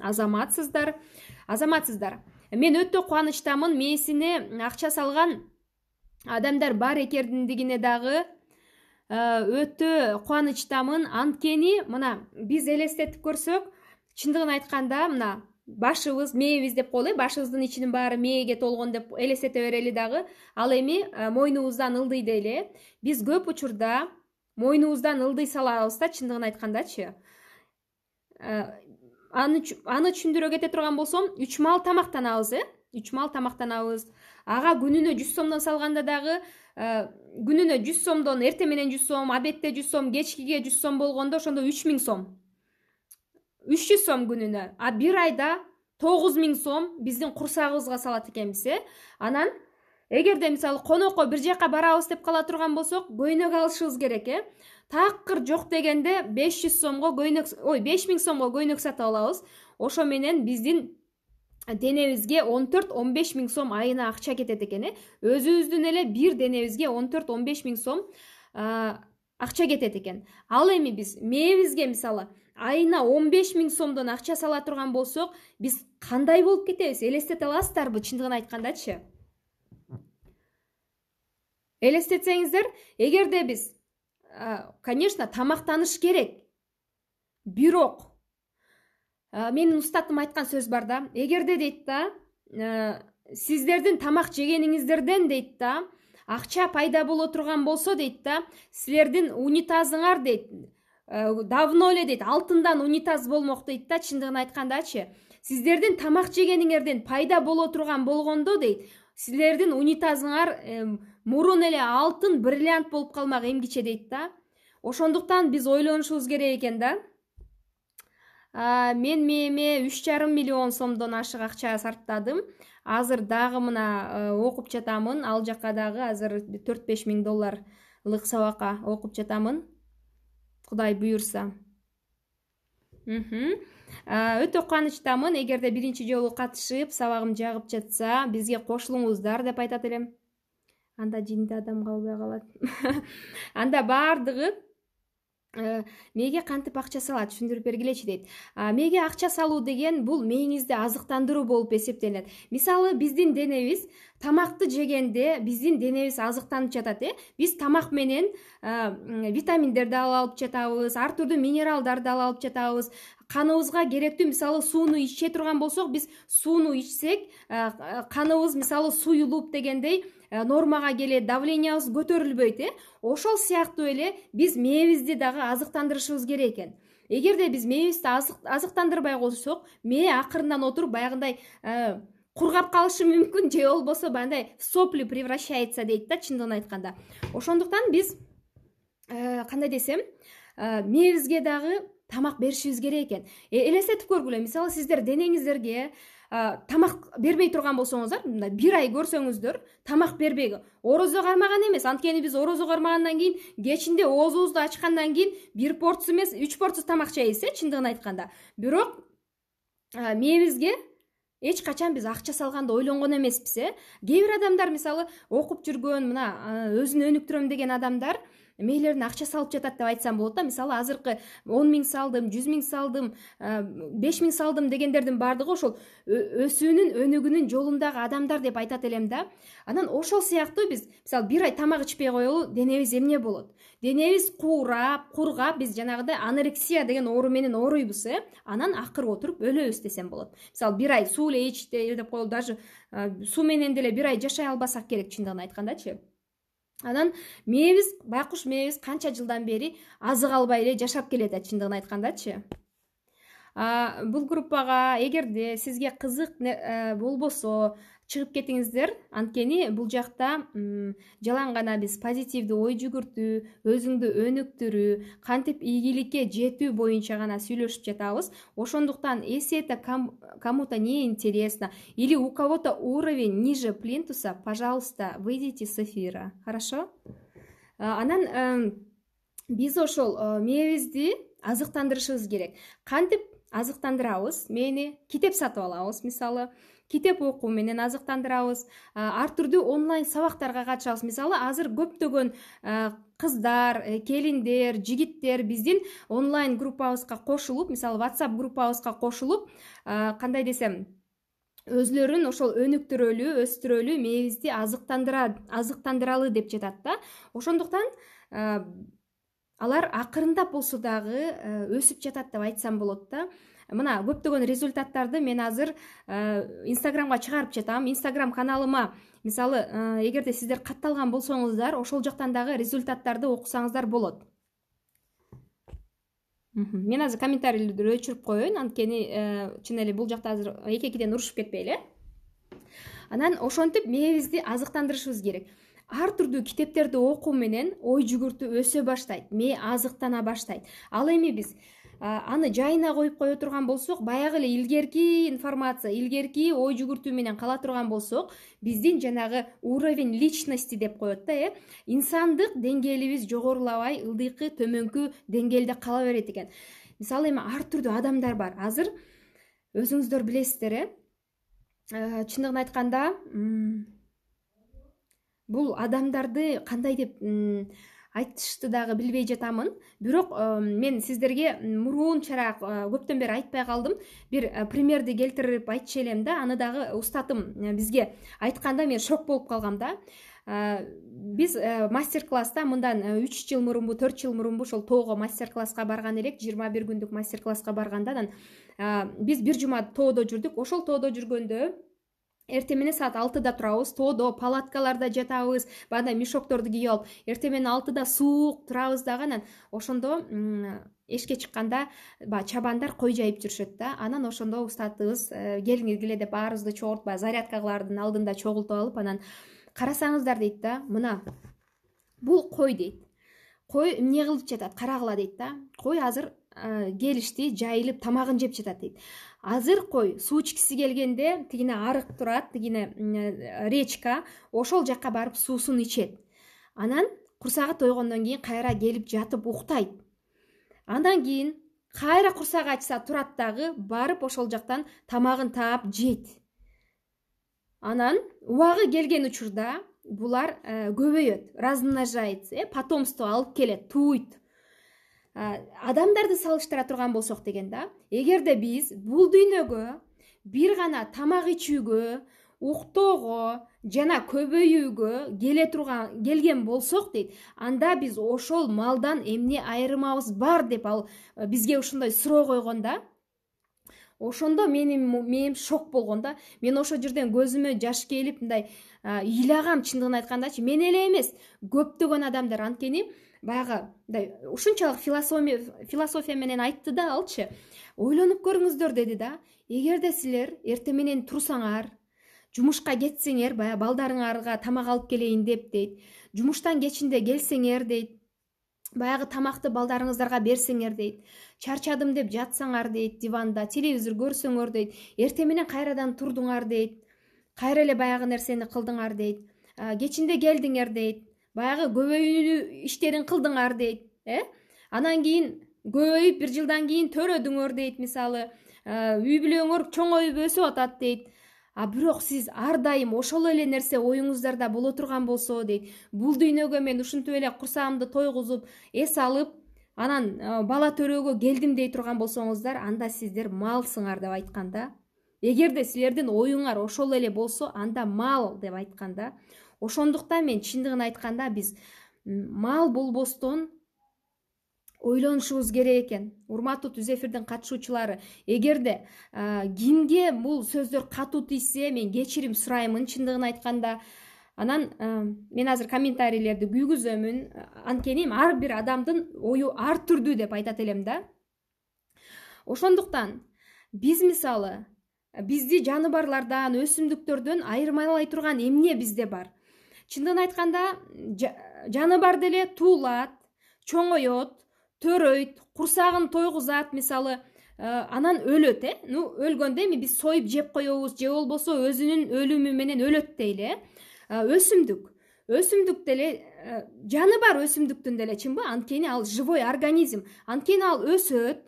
азаматсыздар азаматсыздар мен өтө кубанычтамын мээсине акча салган адамдар бар экендигине дагы э, өтө кубанычтамын анткени мына биз элестетип көрсөк чындыгын айтканда мына башыбыз мээбиз деп коелу э башыбыздын ичинин баары мээге толгон деп элестете берели дагы ал эми э, мойнубуздан ылдый дейли биз көп учурда мойнубуздан ылдый салабыз да чындыгын айткандачы э, аны түшүндүрө кете турган болсом үч маал тамактанабыз э үч маал тамактанабыз ага күнүнө жүз сомдон салганда дагы э, күнүнө жүз сомдон эртең менен жүз сом обедте жүз сом кечкиге жүз сом болгондо ошондо үч миң сом үч жүз сом күнүнө а бир айда тогуз миң сом биздин курсагыбызга салат экенбиз э анан эгерде мисалы конокко бир жака барабыз деп кала турган болсок көйнөк алышыбыз керек э такыр жок дегенде беш жүз сомго көйнөк ой беш миң сомго көйнөк сатып алабыз ошо менен биздин денебизге он төрт он беш миң сом айына акча кетет экен э өзүбүздүн эле бир денебизге он төрт он беш миң сом акча кетет экен ал эми биз мээбизге мисалы айына он беш миң сомдон акча сала турган болсок биз кандай болуп кетебиз элестете аласыздарбы чындыгын айткандачы елестетсеңіздер егер де біз ә, конечно тамақтаныш керек бирок ә, менің ұстатым айтқан сөз бар да егер де дейді да ә, сіздердің тамақ жегеніңіздерден дейді да ақша пайда бола отырған болса дейді да сіздердің унитазыңар дейді ә, давно эле дейді алтындан унитаз болмок дейді да чындыгын айтқанда, сіздердің сиздердин тамак жегениңерден пайда боло турган болгондо дейт силердин унитазыңар мурун эле алтын бриллиант болуп калмак эмгиче дейт да ошондуктан биз ойлонушубуз керек экен да мен мээме үч жарым миллион сомдон ашык акча сарптадым азыр дагы мына э, окуп жатамын ал жака дагы азыр төрт беш миң долларлык сабакка окуп жатамын кудай буюрса Э, өтө кубанычтамын эгерде биринчи жолу катышып сабагым жагып жатса бизге кошулуңуздар деп айтат элем анда жинди адам калбай калат анда баардыгы Э, мээге кантип акча салат түшүндүрүп бергилечи дейт мээге акча салуу деген бул мээңизди азыктандыруу болуп эсептелинет мисалы биздин денебиз тамакты жегенде биздин денебиз азыктанып жатат э биз тамак менен витаминдерди ала алып жатабыз ар түрдүү минералдарды ала алып жатабыз каныбызга керектүү мисалы сууну иче турган болсок биз сууну ичсек каныбыз мисалы суюлуп дегендей Э, нормага келе давлениябыз көтөрүлбөйт э ошол сыяктуу эле биз мээбизди дагы азыктандырышыбыз керек экен эгерде биз мээбизди азыктандырбай койсок мээ акырындан отуруп баягындай кургап калышы мүмкүн же болбосо баягындай сопли превращается дейт да чындыгын айтканда ошондуктан биз кандай э, десем э, мээбизге дагы тамак беришибиз керек экен элестетип көргүлө мисалы сиздер денеңиздерге тамак бербей турган болсоңуздар мындай бир ай көрсөңүздөр тамак бербей орозо кармаган эмес анткени биз орозо кармагандан кийин кечинде оозубузду ачкандан кийин бир порция эмес үч порция тамак жейбиз э чындыгын айтканда бирок мээбизге эч качан биз акча салганды ойлонгон эмеспиз э кээ бир адамдар мисалы окуп жүргөн мына өзүн өнүктүрөм деген адамдар мээлерине акча салып жатат деп айтсам болот да мисалы азыркы он миң салдым жүз миң салдым беш миң салдым дегендердин баардыгы ошол өсүүнүн өнүгүүнүн жолундагы адамдар деп айтат элем да анан ошол сыяктуу биз мисалы бир ай тамак ичпей коелу денебиз эмне болот денебиз куурап кургап биз жанагындай анорексия деген оору менен ооруйбуз э анан акыры отуруп өлөбүз десем болот мисалы бир ай суу эле ич деп коелу даже суу менен деле бир ай жашай албасак керек чындыгын айткандачы анан мээбиз байкуш мээбиз канча жылдан бери азык албай эле жашап келеатат чындыгын айткандачы бул группага эгерде сизге кызык э, болбосо чыгып кетиңиздер анткени бул жакта жалаң ғана биз позитивдүү ой жүгүртүү өзүңдү өнүктүрүү кантип ийгиликке жетүү боюнча гана сүйлөшүп жатабыз ошондуктан если это кому то не интересно или у кого то уровень ниже плинтуса пожалуйста выйдите с эфира хорошо анан биз ошол э, мээбизди азыктандырышыбыз керек кантип азыктандырабыз мээни китеп сатып алабыз мисалы китеп окуу менен азыктандырабыз ар түрдүү онлайн сабактарга катышабыз мисалы азыр көптөгөн кыздар э, келиндер жигиттер биздин онлайн группабызга кошулуп мисалы whatsapp группабызга кошулуп кандай десем өзүлөрүн ошол өнүктүрөлү өстүрөлү мээбизди азыктандыралы деп жатат да ошондуктан алар акырындап болсо дагы э, өсүп жатат деп айтсам болот да мына көптөгөн результаттарды мен азыр э, инстаграмга чыгарып жатам инстаграм каналыма мисалы э, эгерде сиздер катталган болсоңуздар ошол жактан дагы результаттарды окусаңыздар болот мен азыр комментарийлерди өчүрүп коеюн анткени э, чын эле бул жакта азыр эки экиден урушуп кетпейли э анан ошентип мээбизди азыктандырышыбыз керек ар түрдүү китептерди окуу менен ой жүгүртүү өсө баштайт мээ азыктана баштайт ал эми биз аны жайына коюп кое турган болсок баягы эле илгерки информация илгерки ой жүгүртүү менен кала турган болсок биздин жанагы уровень личности деп коет да э инсандык деңгээлибиз жогорулабай ылдыйкы төмөнкү деңгээлде кала берет экен мисалы эми ар түрдүү адамдар бар азыр өзүңүздөр билесиздер э, э чындыгын айтканда бул адамдарды кандай деп айтышты дагы билбей жатамын бирок мен сиздерге мурунчара көптөн бери айтпай калдым бир примерди келтирип айтчу элем да аны дагы устатым э, бизге айтканда мен шок болуп калгам да биз э, мастер класста мындан э, үч жыл мурунбу төрт жыл мурунбу ошол тоого мастер класска барган элек жыйырма бир күндүк мастер класска барганда анан биз бир жума тоодо жүрдүк ошол тоодо жүргөндө эртең менен саат алтыда турабыз тоодо палаткаларда жатабыз баягындай мешокторду кийип алып эртең менен алтыда суук турабыз дагы анан ошондо эшикке чыкканда баягы чабандар кой жайып жүрүшөт да анан ошондо устатыбыз э, келиңилгиле деп баарыбызды чогултуп баягы зарядка кылаардын алдында чогултуп алып анан карасаңыздар дейт да мына бул кой дейт кой эмне кылып жатат карагыла дейт да кой азыр э, келишти жайылып тамагын жеп жатат дейт азыр кой суу ичкиси келгенде тигине арык турат тигине речка ошол жака барып суусун ичет анан курсагы тойгондон кийин кайра келип жатып уктайт андан кийин кайра курсагы ачса турат дагы барып ошол жактан тамагын таап жейт анан убагы келген учурда булар э, көбөйөт размножается э потомство алып келет тууйт э, адамдарды салыштыра турган болсок деген да эгерде биз бул дүйнөгө бир гана тамак ичүүгө уктоого жана көбөйүүгө келе турган келген болсок дейт анда биз ошол малдан эмне айырмабыз бар деп ал э, бизге ушундай суроо койгон да ошондо менин мээм шок болгон да мен ошол жерден көзүмө жаш келип мындай ыйлагам чындыгын айткандачы мен эле эмес көптөгөн адамдар анткени баягы ушунчалык философия менен айтты да алчы ойлонуп көрүңүздөр деди да эгерде силер эртең менен турсаңар жумушка кетсеңер баягы балдарыңарга тамак алып келейин деп дейт жумуштан кечинде келсеңер дейт баягы тамакты балдарыңыздарга берсеңер дейт чарчадым деп жатсаңар дейт диванда телевизор көрсөңөр дейт эртең менен кайрадан турдуңар дейт кайра эле баягы нерсени кылдыңар дейт кечинде келдиңер дейт баягы көбөйүү иштерин кылдыңар дейт э анан кийин көбөйүп бир жылдан кийин төрөдүңөр дейт мисалы үй бүлөңөр чоңоюп өсүп атат дейт а бирок сиз ар дайым ошол эле нерсе оюңуздарда боло турган болсо дейт бул дүйнөгө мен ушинтип эле курсагымды тойгузуп эс алып анан э, бала төрөөгө келдим дей турган болсоңуздар анда сиздер малсыңар деп айткан да эгерде силердин оюңар ошол эле болсо анда мал деп айткан да ошондуктан мен чындыгын айтканда биз мал болбостон ойлонушубуз керек экен урматтуу түз эфирдин катышуучулары эгерде кимге бул сөздөр катуу тийсе мен кечирим сураймын чындыгын айтканда анан мен азыр комментарийлерди күйгүзөмүн анткени ар бир адамдын ою ар түрдүү деп айтат элем да ошондуктан биз мисалы бизди жаныбарлардан өсүмдүктөрдөн айырмалай турган эмне бизде бар чындыгын айтканда жаныбар деле туулат чоңоет төрөйт курсагын тойгузат мисалы э, анан өлөт э ну өлгөндө эми биз союп жеп коебуз же болбосо өзүнүн өлүмү менен өлөт дейли э өсүмдүк өсүмдүк деле э, жаны бар өсүмдүктүн деле чынбы анткени ал живой организм анткени ал өсөт э,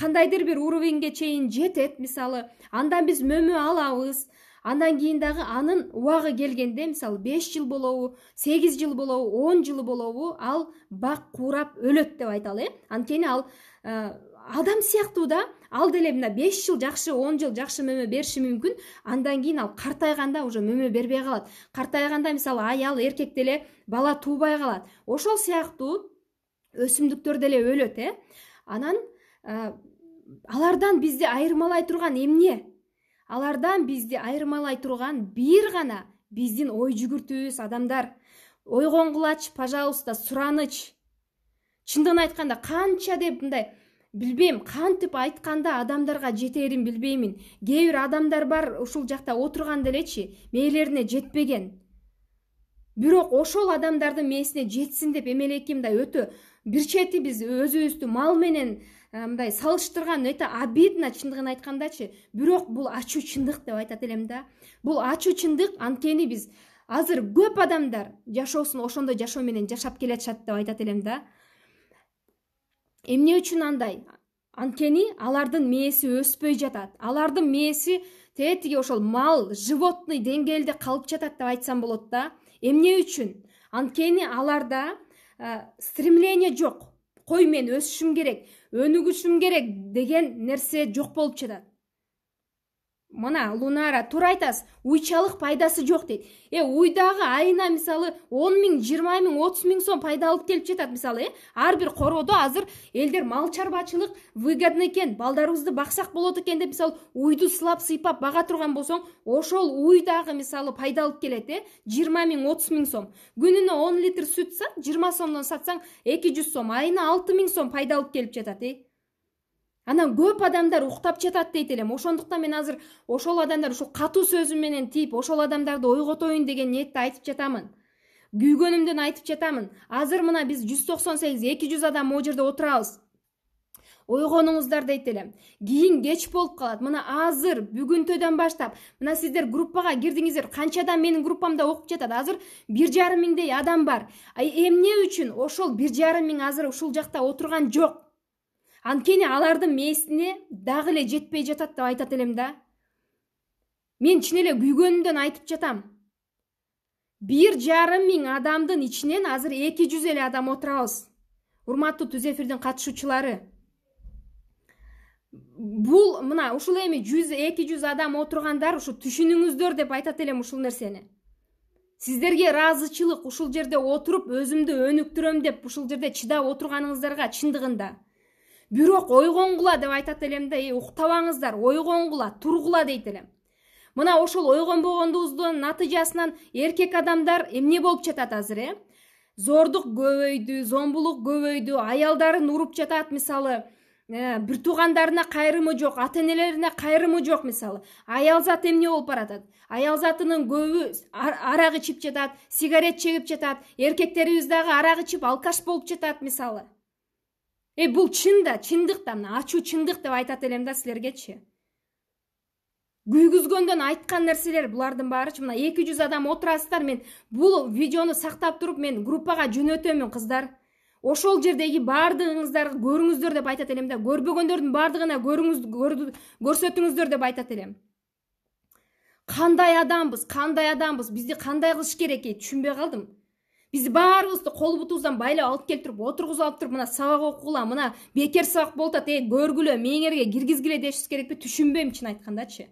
кандайдыр бир уровеньге чейин жетет мисалы андан биз мөмө алабыз андан кийин дагы анын убагы келгенде мисалы беш жыл болобу сегиз жыл болобу он жыл болобу ал бак куурап өлөт деп айталы э анткени ал ә, адам сыяктуу да ал деле мына беш жыл жакшы он жыл жакшы мөмө бериши мүмкүн андан кийин ал картайганда уже мөмө бербей калат картайганда мисалы аял эркек деле бала туубай калат ошол сыяктуу өсүмдүктөр деле өлөт э ә. анан ә, алардан бизди айырмалай турган эмне алардан бизди айырмалай турган бир гана биздин ой жүгүртүүбүз адамдар ойгонгулачы пожалуйста сураныч чындыгын айтканда канча деп мындай билбейм кантип айтканда адамдарга жетэрин билбеймин кээ бир адамдар бар ушул жакта отурган делечи мээлерине жетпеген бирок ошол адамдардын мээсине жетсин деп эмелеки мындай өтө бир чети биз өзүбүздү мал менен Э, мындай салыштырган это обидно чындыгын айткандачы бирок бул ачуу чындык деп айтат элем да бул ачуу чындык анткени биз азыр көп адамдар жашоосун ошондой жашоо менен жашап келеатышат деп айтат элем да эмне үчүн андай анткени алардын мээси өспөй жатат алардын мээси тэтиги ошол мал животный деңгээлде калып жатат деп айтсам болот да эмне үчүн анткени аларда э, стремление жок қой мен өсішім керек өнігішім керек деген нәрсе жоқ болып жатады мына лунара тура айтасыз уйчалық пайдасы жоқ дейді е уйдағы айына мысалы он мың жиырма мың отыз мың сом пайда алып келіп жатады мысалы иә әрбір короодо азыр елдер мал шаруашылық выгодно екен балдарыңызды бақсақ болады екен деп мысалы уйды сылап сыйпап баға тұрған болсаң ошол уйдағы мысалы пайда алып келеді иә жиырма мың отыз мың сом күніне он литр сүт сат жиырма сомнан сатсаң екі жүз сом айына алты мың сом пайда алып келіп жатады анан көп адамдар уктап жатат дейт элем ошондуктан мен азыр ошол адамдар ушул катуу сөзүм менен тийип ошол адамдарды ойготоюн деген ниетте айтып жатамын күйгөнүмдөн айтып жатамын азыр мына биз жүз токсон сегиз эки жүз адам могул жерде отурабыз ойгонуңуздар дейт элем кийин кеч болуп калат мына азыр бүгүнтөдөн баштап мына сиздер группага кирдиңиздер канча адам менин группамда окуп жатат азыр бир жарым миңдей адам бар эмне үчүн ошол бир жарым миң азыр ушул жакта отурган жок анткени алардын мээсине дагы эле жетпей жатат деп айтат элем да мен чын эле күйгөнүмдөн айтып жатам бир жарым миң адамдын ичинен азыр эки жүз эле адам отурабыз урматтуу түз эфирдин катышуучулары бул мына ушул эми жүз эки жүз адам отургандар ушу түшүнүңүздөр деп айтат элем ушул нерсени сиздерге ыраазычылык ушул жерде отуруп өзүмдү өнүктүрөм деп ушул жерде чыдап отурганыңыздарга чындыгында бирок ойгонгула деп айтат элем да уктабаңыздар ойгонгула тургула дейт элем мына ошол ойгонбогондугубуздун натыйжасынан эркек адамдар эмне болуп жатат азыр э зордук көбөйдү зомбулук көбөйдү аялдарын уруп жатат мисалы э, бир туугандарына кайрымы жок ата энелерине кайрымы жок мисалы аялзат эмне болуп баратат аялзатынын көбү арак ичип жатат сигарет чегип жатат эркектерибиз дагы арак ичип алкаш болуп жатат мисалы эй бул чын да чындык да мына ачуу чындык деп айтат элем да силергечи күйгүзгөндөн айткан нерселер булардын баарычы мына эки жүз адам отурасыздар мен бул видеону сактап туруп мен группага жөнөтөмүн кыздар ошол жердеги баардыгыңыздар көрүңүздөр деп айтат элем да көрбөгөндөрдүн баардыгына көрүңүз көрсөтүңүздөр деп айтат элем кандай адамбыз кандай адамбыз бизди кандай кылыш керек түшүнбөй калдым бизди баарыбызды колу бутубуздан байлап алып келип туруп отургузуп алып туруп мына сабак окугула мына бекер сабак болуп атат эй көргүлө мээңерге киргизгиле дешибиз керекпи түшүнбөйм чын айткандачы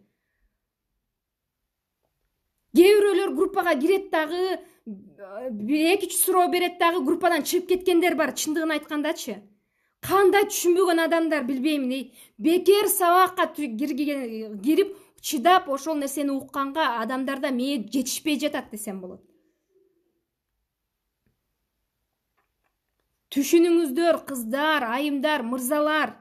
кээ бирөөлөр группага кирет дагы бир э, эки үч суроо берет дагы группадан чыгып кеткендер бар чындыгын айткандачы кандай түшүнбөгөн адамдар билбеймин эй бекер сабакка кирип чыдап ошол нерсени укканга адамдарда мээ жетишпей жатат десем болот түшүнүңүздөр кыздар айымдар мырзалар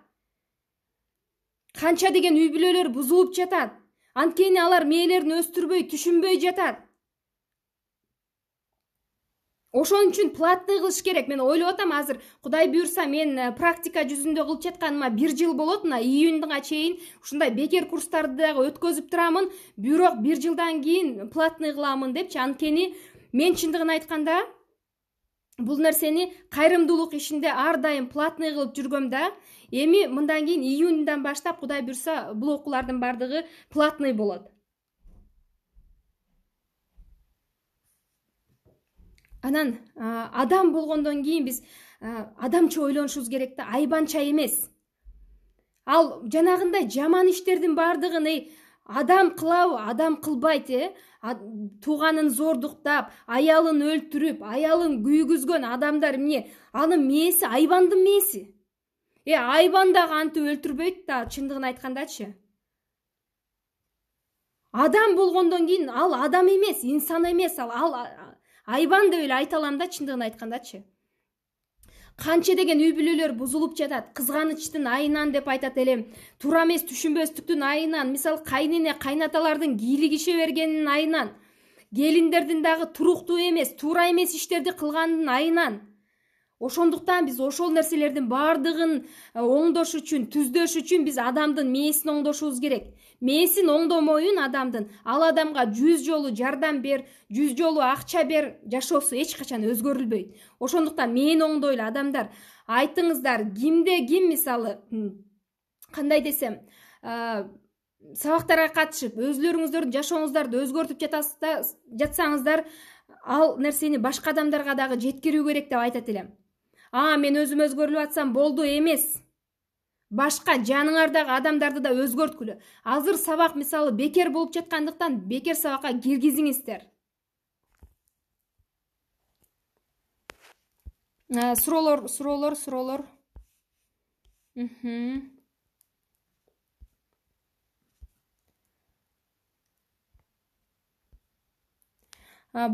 канча деген үй бүлөлөр бузулуп жатат анткени алар мээлерин өстүрбөй түшүнбөй жатат ошон үчүн платный кылыш керек мен ойлоп атам азыр кудай буюрса мен э, практика жүзүндө кылып жатканыма бир жыл болот мына июньга чейин ушундай бекер курстарды дагы өткөзүп турамын бирок бир жылдан кийин платный кыламын депчи анткени мен чындыгын айтканда бул нерсени кайрымдуулук ишинде ар дайым платный кылып жүргөм да эми мындан кийин июньдан баштап кудай буюрса бул окуулардын баардыгы платный болот анан адам болгондон кийин биз адамча ойлонушубуз керек да айбанча эмес ал жанагындай жаман иштердин баардыгын эй адам кылабы адам кылбайт э туғанын зордықтап аялын өлтіріп аялын күйгізген адамдар міне аны месі, айбандың месі. е айбан дагы антип өлтүрбөйт да чындыгын айткандачы адам болгондон кейін, ал адам емес, инсан емес, ал ал айбан деп эле айта алам да чындыгын айткандачы канча деген үй бүлөлөр бузулуп жатат кызганычтын айынан деп айтат элем туура эмес түшүнбөстүктүн айынан мисалы кайнэне кайнаталардын кийлигише бергенинин айынан келиндердин дагы туруктуу эмес туура эмес иштерди кылгандын айынан ошондуктан биз ошол нерселердин баардыгын э, оңдош үчүн түздөш үчүн биз адамдын мээсин оңдошубуз керек мээсин оңдомоюн адамдын ал адамга жүз жолу жардам бер жүз жолу акча бер жашоосу эч качан өзгөрүлбөйт ошондуктан мээни оңдойлу адамдар айтыңыздар кимде ким мисалы кандай десем э, сабактарга катышып өзүлөрүңүздөрдүн жашооңуздарды өзгөртүп жатасыздар жатсаңыздар ал нерсени башка адамдарга дагы жеткирүү керек деп айтат элем а мен өзүм өзгөрүлүп атсам болду эмес башка жаныңардагы адамдарды да өзгөрткүлө азыр сабак мисалы бекер болуп жаткандыктан бекер сабакка киргизиңиздер суроолор суроолор суроолор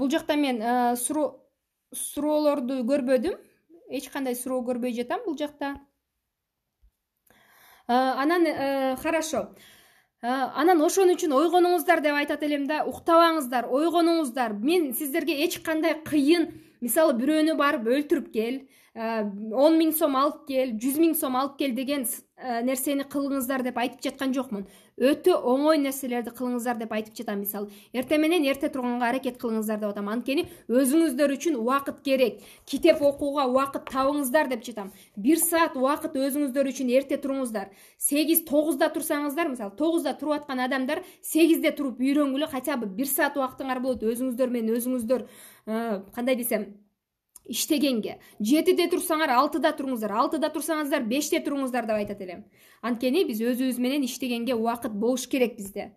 бул жакта менсуо суроолорду көрбөдүм эч кандай суроо көрбөй жатам бул жакта анан э, хорошо анан ошон үчүн ойгонуңуздар деп айтат элем да уктабаңыздар ойгонуңуздар мен сиздерге эч кандай кыйын мисалы бирөөнү барып өлтүрүп кел он миң сом алып кел жүз миң сом алып кел деген э, нерсени кылыңыздар деп айтып жаткан жокмун өтө оңой нерселерди кылыңыздар деп айтып жатам мисалы эртең менен эрте турганга аракет кылыңыздар деп атам анткени өзүңүздөр үчүн убакыт керек китеп окууга убакыт табыңыздар деп жатам бир саат убакыт өзүңүздөр үчүн эрте туруңуздар сегиз тогузда турсаңыздар мисалы тогузда туруп аткан адамдар сегизде туруп үйрөнгүлө хотя бы бир саат убактыңар болот өзүңүздөр менен өзүңүздөр э, кандай десем иштегенге жетиде турсаңар алтыда туруңуздар алтыда турсаңыздар беште туруңуздар деп айтат элем анткени биз өзүбүз менен иштегенге убакыт болуш керек бизде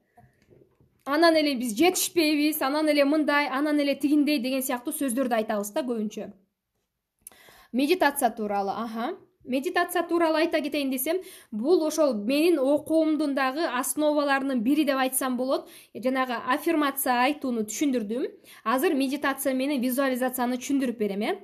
анан эле биз жетишпейбиз анан эле мындай анан эле тигиндей деген сыяктуу сөздөрдү айтабыз да көбүнчө медитация тууралууаа медитация тууралуу айта кетейин десем бул ошол менин окуумдун дагы основаларынын бири деп айтсам болот жанагы аффирмация айтууну түшүндүрдүм азыр медитация менен визуализацияны түшүндүрүп берем э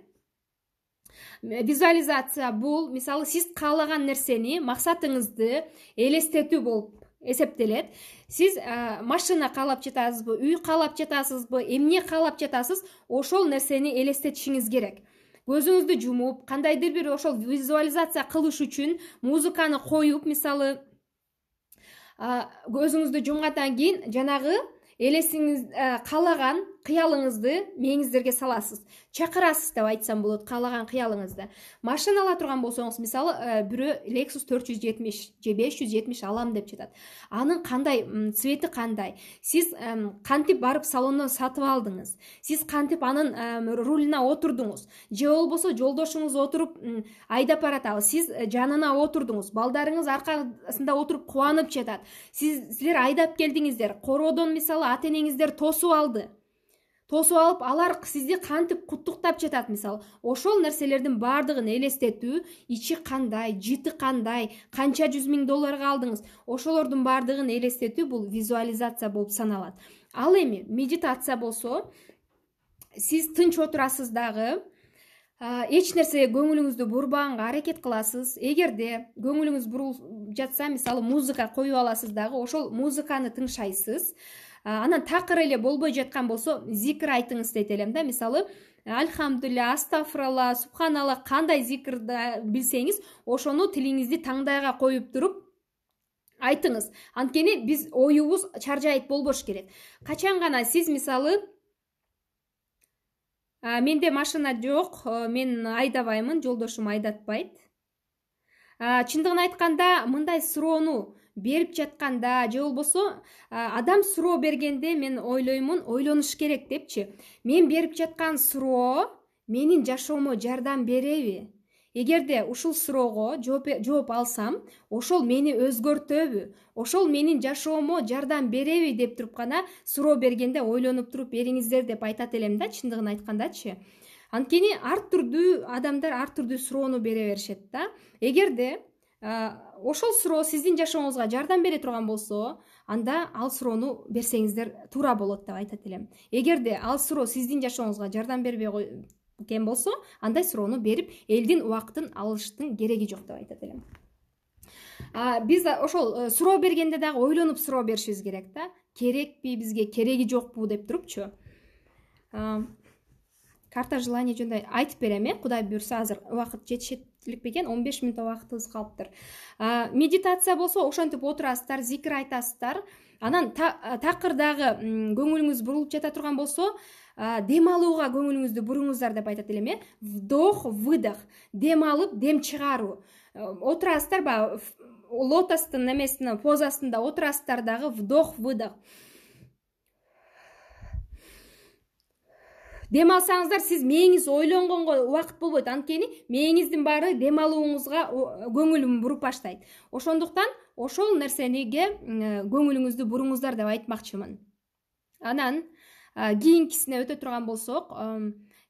визуализация бул мисалы сиз каалаган нерсени максатыңызды элестетүү болуп эсептелет сиз э, машина каалап жатасызбы үй каалап жатасызбы эмне каалап жатасыз ошол нерсени элестетишиңиз керек көзүңүздү жумуп кандайдыр бир ошол визуализация кылыш үчүн музыканы коюп мисалы көзүңүздү жумгандан кийин жанагы элесиңиз каалаган кыялыңызды мээңиздерге саласыз чакырасыз деп айтсам болот каалаган кыялыңызды машина ала турган болсоңуз мисалы э, бирөө лексус төрт жүз жетимиш же беш жүз жетимиш алам деп жатат анын кандай цвети кандай сиз кантип барып салондон сатып алдыңыз сиз кантип анын рулуна отурдуңуз же болбосо жолдошуңуз отуруп айдап баратабы сиз э, жанына отурдуңуз балдарыңыз аркасында отуруп кубанып жатат сиз силер айдап келдиңиздер короодон мисалы ата энеңиздер тосуп алды тосуп алып алар сизди кантип куттуктап жатат мисалы ошол нерселердин баардыгын элестетүү ичи кандай жыты кандай канча жүз миң долларга алдыңыз ошолордун баардыгын элестетүү бул визуализация болуп саналат ал эми медитация болсо сиз тынч отурасыз дагы эч нерсеге көңүлүңүздү бурбаганга аракет кыласыз эгерде көңүлүңүз бурулуп жатса мисалы музыка коюп аласыз дагы ошол музыканы тыңшайсыз анан такыр эле болбой жаткан болсо зикр айтыңыз дейт элем да мисалы альхамдулиллях астагфираллах субханаллах кандай зикрди билсеңиз ошону тилиңизди таңдайга коюп туруп айтыңыз анткени биз оюбуз чаржайыт болбош керек качан гана сиз мисалы менде машина жок э, мен айдабаймын жолдошум айдатпайт чындыгын айтканда мындай суроону берип жатканда же болбосо адам суроо бергенде мен ойлоймун ойлонуш керек депчи мен берип жаткан суроо менин жашоомо жардам береби эгерде ушул суроого жооп алсам ошол мени өзгөртөбү ошол менин жашоомо жардам береби деп туруп гана суроо бергенде ойлонуп туруп бериңиздер деп айтат элем да чындыгын айткандачы анткени ар түрдүү адамдар ар түрдүү суроону бере беришет да эгерде Э, ошол суроо сиздин жашооңузга жардам бере турган болсо анда ал суроону берсеңиздер туура болот деп айтат элем эгерде ал суроо сиздин жашооңузга жардам бербей койкен болсо андай суроону берип элдин убактын алыштын кереги жок деп айтат элем биз ошол э, суроо бергенде дагы ойлонуп суроо беришибиз керек да керекпи бизге кереги жокпу деп турупчу э, карта желания жөнүндө айтып берем э кудай буюрса азыр убакыт жетишет илікпеген 15 минут уақытыңыз қалып тұр ә, медитация болса ошентип отырасыздар зикір айтасыздар анан та, көңіліңіз дагы көңүлүңүз жата тұрған болсо ә, дем алууга көңүлүңүздү деп айтады элем вдох выдох дем алып дем чыгаруу э, отурасыздар баягы лотостун позасында отурасыздар вдох выдох дем алсаңыздар сиз мээңиз ойлонгонго убакыт болбойт анткени мээңиздин баары дем алууңузга көңүл буруп баштайт ошондуктан ошол нерсениге көңүлүңүздү буруңуздар деп айтмакчымын анан кийинкисине өтө турган болсок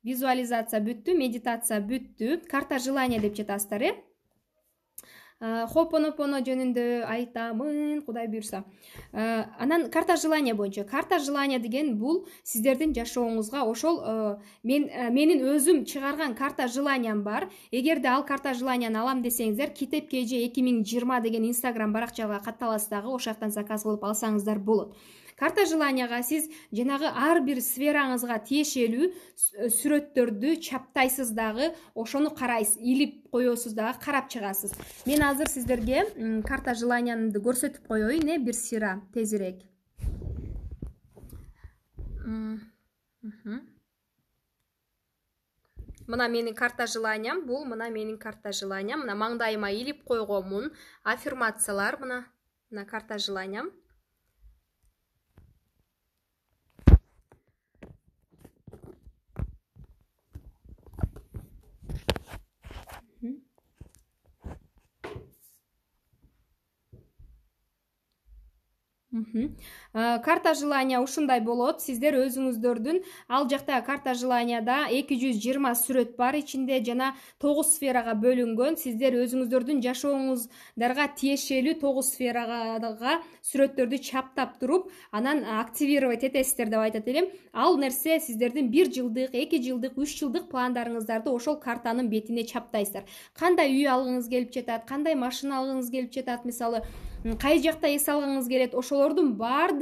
визуализация бүттү медитация бүттү карта желания деп жатасыздар э Э, хопонопоно жөнүндө айтамын кудай буюрса э, анан карта желания боюнча карта желания деген бұл сіздердің жашооңузга ошол э, мен менин өзүм чыгарган карта желаниям бар эгерде ал карта желанияны алам десеңиздер китеп же 2020 миң жыйырма деген инстаграм баракчага катталасыз дагы ошол жактан заказ кылып алсаңыздар болот карта желанияга сіз жанагы ар бир сфераңызга тиешелүү э, сүрөттөрдү чаптайсыз дагы ошону карайсыз илип коесуз дагы карап чыгасыз мен азыр сиздерге карта желаниямды көрсөтүп коеюн э бир сыйра тезирээк мына менин карта желаниям бұл мына менин карта желаниям мына маңдайыма илип койгонмун аффирмациялар мына мына карта желаниям Mm-hmm. Э, карта желания ушундай болот сиздер өзүңүздөрдүн ал жакта карта желанияда эки жүз жыйырма сүрөт бар ичинде жана тогуз сферага бөлүнгөн сиздер өзүңүздөрдүн жашооңуздарга тиешелүү тогуз сферага сүрөттөрдү чаптап туруп анан активировать этесиздер деп айтат элем ал нерсе сиздердин бир жылдык эки жылдык үч жылдык пландарыңыздарды ошол картанын бетине чаптайсыздар кандай үй алгыңыз келип жатат кандай машина алгыңыз келип жатат мисалы кай жакта эс алгыңыз келет ошолордун баарды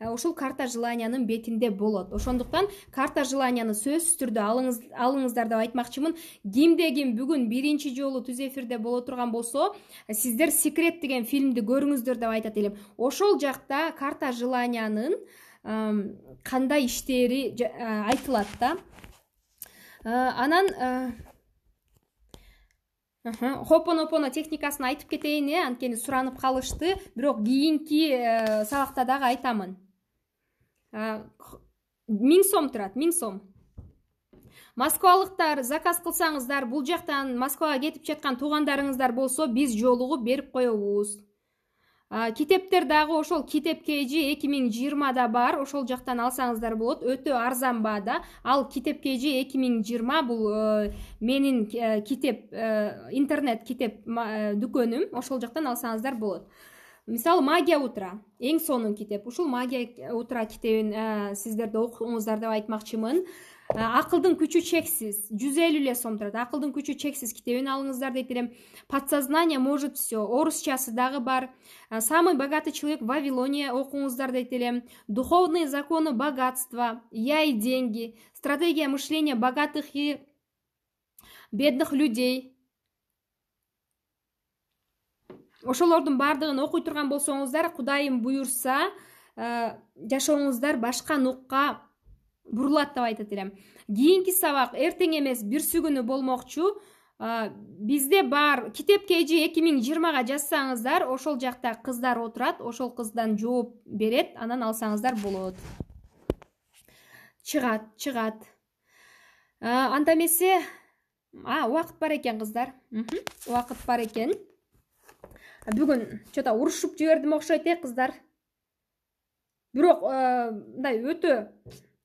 ушул э, карта желаниянын бетинде болот ошондуктан карта желанияны сөзсүз түрдө алыңыздар деп айтмакчымын кимде ким бүгүн биринчи жолу түз эфирде боло турган болсо э, сиздер секрет деген фильмди көрүңүздөр деп айтат элем ошол жакта карта желаниянын кандай иштеэри э, айтылат да анан хопонопоно техникасын айтып кетейін иә анткени сұранып қалышты бирок кийинки ә, э, сабакта дагы айтамын ә, миң сом турат миң сом москвалыктар заказ кылсаңыздар бул жактан москвага кетип жаткан туугандарыңыздар болсо биз жолугуп берип коебуз китептер дағы ошол китеп Кейджи эки миң жыйырмада бар ошол жактан алсаңыздар болот өтө арзан баада ал китеп Кейджи эки миң жыйырма бул э, менин э, китеп э, интернет китеп дүкөнүм ошол жактан алсаңыздар болот мисалы магия утра эң сонун китеп ушул магия утра китебин сиздер да окуңуздар деп айтмакчымын акылдын күчү чексиз жүз элүү эле сом турат акылдын күчү чексиз китебин алыңыздар дейт элем подсознание может все орусчасы дагы бар самый богатый человек в вавилоне окуңуздар дейт элем духовные законы богатства я и деньги стратегия мышления богатых и бедных людей ошолордун баардыгын окуй турган болсоңуздар кудайым буюрса жашооңуздар башка нукка бурулат деп айтат элем кийинки сабак эртең эмес бүрсүгүнү болмокчу бизде бар китеп kg эки миң жыйырмага жазсаңыздар ошол жакта кыздар отурат ошол кыздан жооп берет анан алсаңыздар болот чыгат чыгат анда эмесе а убакыт бар экен кыздар убакыт бар экен бүгүн че то урушуп жибердим окшойт э кыздар бирок э, мындай өтө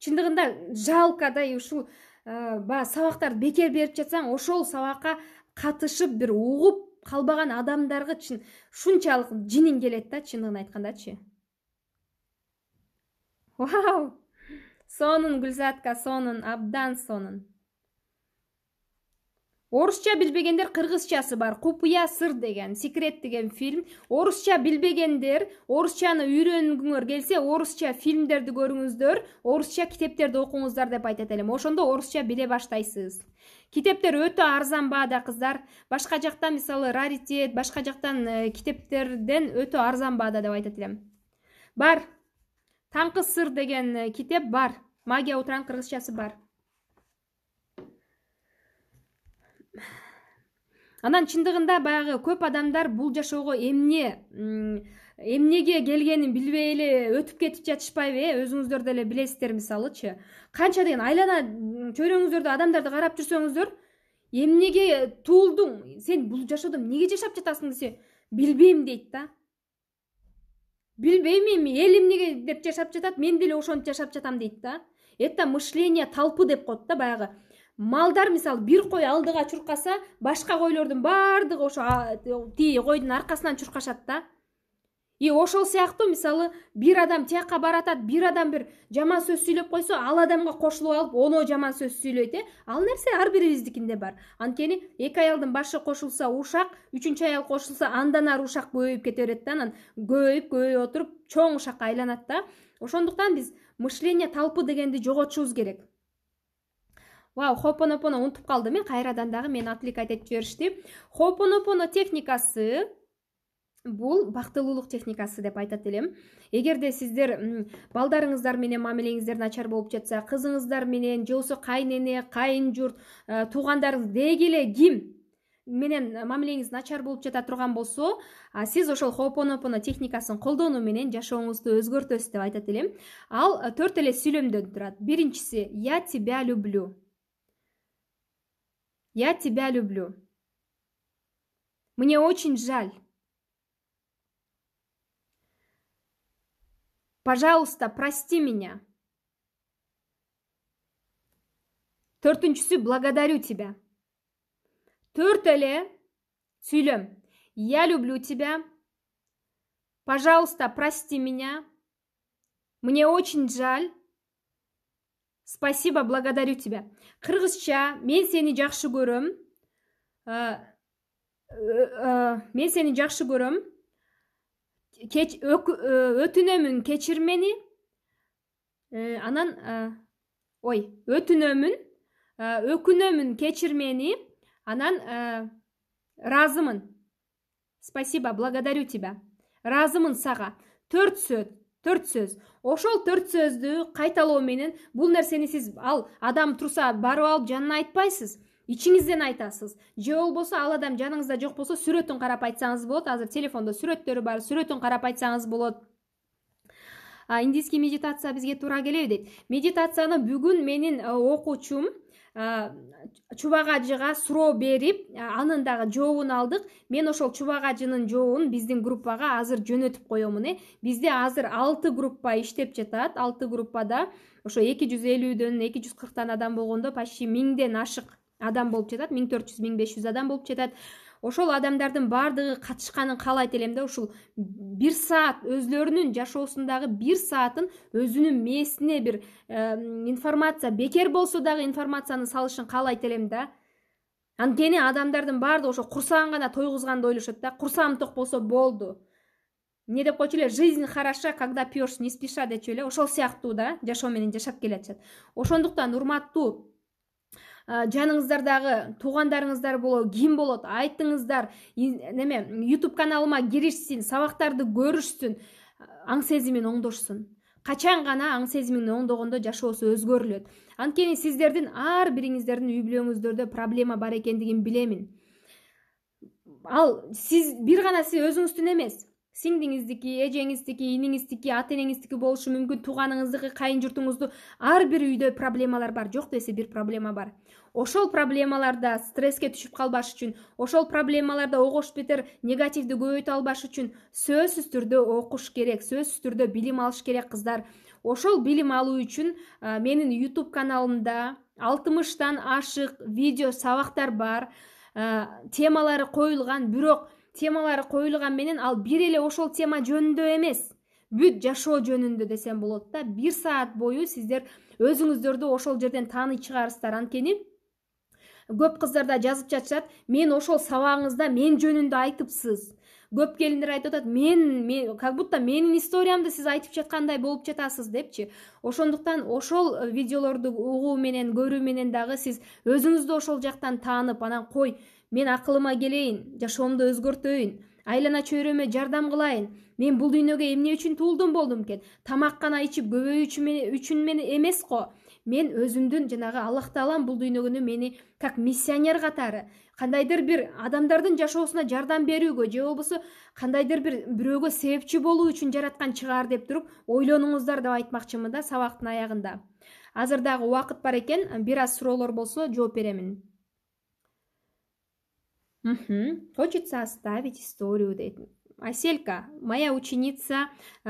чындыгында жалко да и ушул э, баягы сабактарды бекер берип жатсаң ошол сабакка катышып бир угуп калбаган адамдарга чын ушунчалык жиниң келет да чындыгын айткандачы вау сонун гүлзатка сонун абдан сонун орусча билбегендер кыргызчасы бар купуя сыр деген секрет деген фильм орусча билбегендер орусчаны үйрөнгүңөр келсе орусча фильмдерди көрүңүздөр орусча китептерди окуңуздар деп айтат элем ошондо орусча биле баштайсыз китептер өтө арзан баада кыздар башка жактан мисалы раритет башка жактан э, китептерден өтө арзан баада деп айтат элем бар таңкы сыр деген э, китеп бар магия утран кыргызчасы бар анан чындыгында баягы көп адамдар бул жашоого эмне эмнеге келгенин билбей эле өтүп кетип жатышпайбы э өзүңүздөр деле билесиздер мисалычы канча деген айлана чөйрөңүздөрдө адамдарды карап жүрсөңүздөр эмнеге туулдуң сен бул жашоодо эмнеге жашап жатасың десе билбейм дейт да билбейм эми эл эмнеге деп жашап жатат мен деле ошентип жашап жатам дейт да это мышление толпы деп коет да баягы малдар мисалы бир кой алдыга чуркаса башка койлордун баардыгы ошо тиги койдун аркасынан чуркашат да и ошол сыяктуу мисалы бир адам тиякка баратат бир адам бир жаман сөз сүйлөп койсо ал адамга кошулуп алып оно жаман сөз сүйлөйт э ал нерсе ар бирибиздикинде бар анткени эки аялдын башы кошулса ушак үчүнчү аял кошулса андан ары ушак көбөйүп кете берет да анан көбөйүп көбөйүп отуруп чоң ушакка айланат да ошондуктан биз мышление талпы дегенди жоготушубуз керек вау хопонопоно унутуп калдым э кайрадан дагы мени отвлекать этип жиберишти хопонопоно техникасы бул бактылуулук техникасы деп айтат элем эгерде сиздер балдарыңыздар менен мамилеңиздер начар болуп жатса кызыңыздар менен же болбосо кайнэне кайын журт э, туугандарыңыз деги эле ким менен э, мамилеңиз начар болуп жата турган болсо сиз ошол хопонопоно техникасын колдонуу менен жашооңузду өзгөртөсүз деп айтат элем ал э, төрт эле сүйлөмдөн турат биринчиси я тебя люблю Я тебя люблю. Мне очень жаль. Пожалуйста, прости меня. Төртіншісі благодарю тебя. Төртілі сөйлем. Я люблю тебя. Пожалуйста, прости меня. Мне очень жаль. спасибо благодарю тебя қырғызша мен сені жақсы көрөм э, э, э, мен сені жақсы көрөм кеч өтінемін кешір ой, анан anan кечірмені. Анан, разымын. спасибо благодарю тебя разымын саға. төрт сөз төрт сөз ошол төрт сөздү кайталоо менен бул нерсени сиз ал адам турса барып алып жанына айтпайсыз ичиңизден айтасыз же болбосо ал адам жаныңызда жок болсо сүрөтүн карап айтсаңыз болот азыр телефондо сүрөттөрү бар сүрөтүн карап айтсаңыз болот индийский медитация бизге туура келеби дейт медитацияны бүгүн менин окуучум чубак ажыга суроо берип анын дагы жообун алдык мен ошол чубак ажынын жообун биздин группага азыр жөнөтүп коемун э бизде азыр алты группа иштеп жатат алты группада ошо эки жүз элүүдөн эки жүз кырктан адам болгондо почти миңден ашык адам болуп жатат миң төрт жүз миң беш жүз адам болуп жатат ошол адамдардын баардыгы катышканын каалайт элем да ушул бир саат өзлөрүнүн жашоосундагы бир саатын өзүнүн мээсине бир информация бекер болсо дагы информацияны салышын каалайт элем да анткени адамдардын баардыгы ошо курсагын гана тойгузганды ойлошот да курсагым ток болсо болду эмне деп койчу эле жизнь хороша когда пьешь не спеша дечү эле ошол сыяктуу да жашоо менен жашап кел атышат ошондуктан урматтуу жаныңыздардагы туугандарыңыздар болобу ким болот айтыңыздар неме юutube каналыма киришсин сабактарды көрүшсүн аң сезимин оңдошсун качан гана аң сезимин оңдогондо жашоосу өзгөрүлөт анткени сиздердин ар бириңиздердин үй бүлөңүздөрдө проблема бар экендигин билемин ал сиз бир гана сиз өзүңүздүн эмес сиңдиңиздики эжеңиздики иниңиздики ата энеңиздики болушу мүмкүн тууганыңыздыкы кайын журтуңуздуку ар бир үйдө проблемалар бар жок деесе бир проблема бар ошол проблемаларда стресске түшүп калбаш үчүн ошол проблемаларда огош бетер негативди көбөйтө албаш үчүн сөзсүз түрдө окуш керек сөзсүз түрдө билим алыш керек кыздар ошол билим алуу үчүн менин ютуб каналымда алтымыштан ашык видео сабактар бар темалары коюлган бирок темалары коюлган менен ал бир эле ошол тема жөнүндө эмес бүт жашоо жөнүндө десем болот да бир саат бою сиздер өзүңүздөрдү ошол жерден тааный чыгарсыздар анткени көп кыздар да жазып жатышат мен ошол сабагыңызда мен жөнүндө айтыпсыз көп келиндер айтып атат мен как будто менин историямды сиз айтып жаткандай болуп жатасыз депчи ошондуктан ошол э, видеолорду угуу менен көрүү менен дагы сиз өзүңүздү ошол жактан таанып анан кой мен акылыма келейин жашоомду өзгөртөйүн айлана чөйрөмө жардам кылайын мен бул дүйнөгө эмне үчүн туулдум болдум экен тамак гана ичип көбөйүү үчүн эмес го мен өзүмдүн жанагы аллах таалам бул дүйнөгө мени как миссионер катары кандайдыр бир адамдардын жашоосуна жардам берүүгө же болбосо кандайдыр бир бирөөгө себепчи болуу үчүн жараткан чыгар деп туруп ойлонуңуздар деп айтмакчымын да сабактын аягында азыр дагы убакыт бар экен бир аз суроолор болсо жооп беремин хочется оставить историю дейт аселька моя ученица э,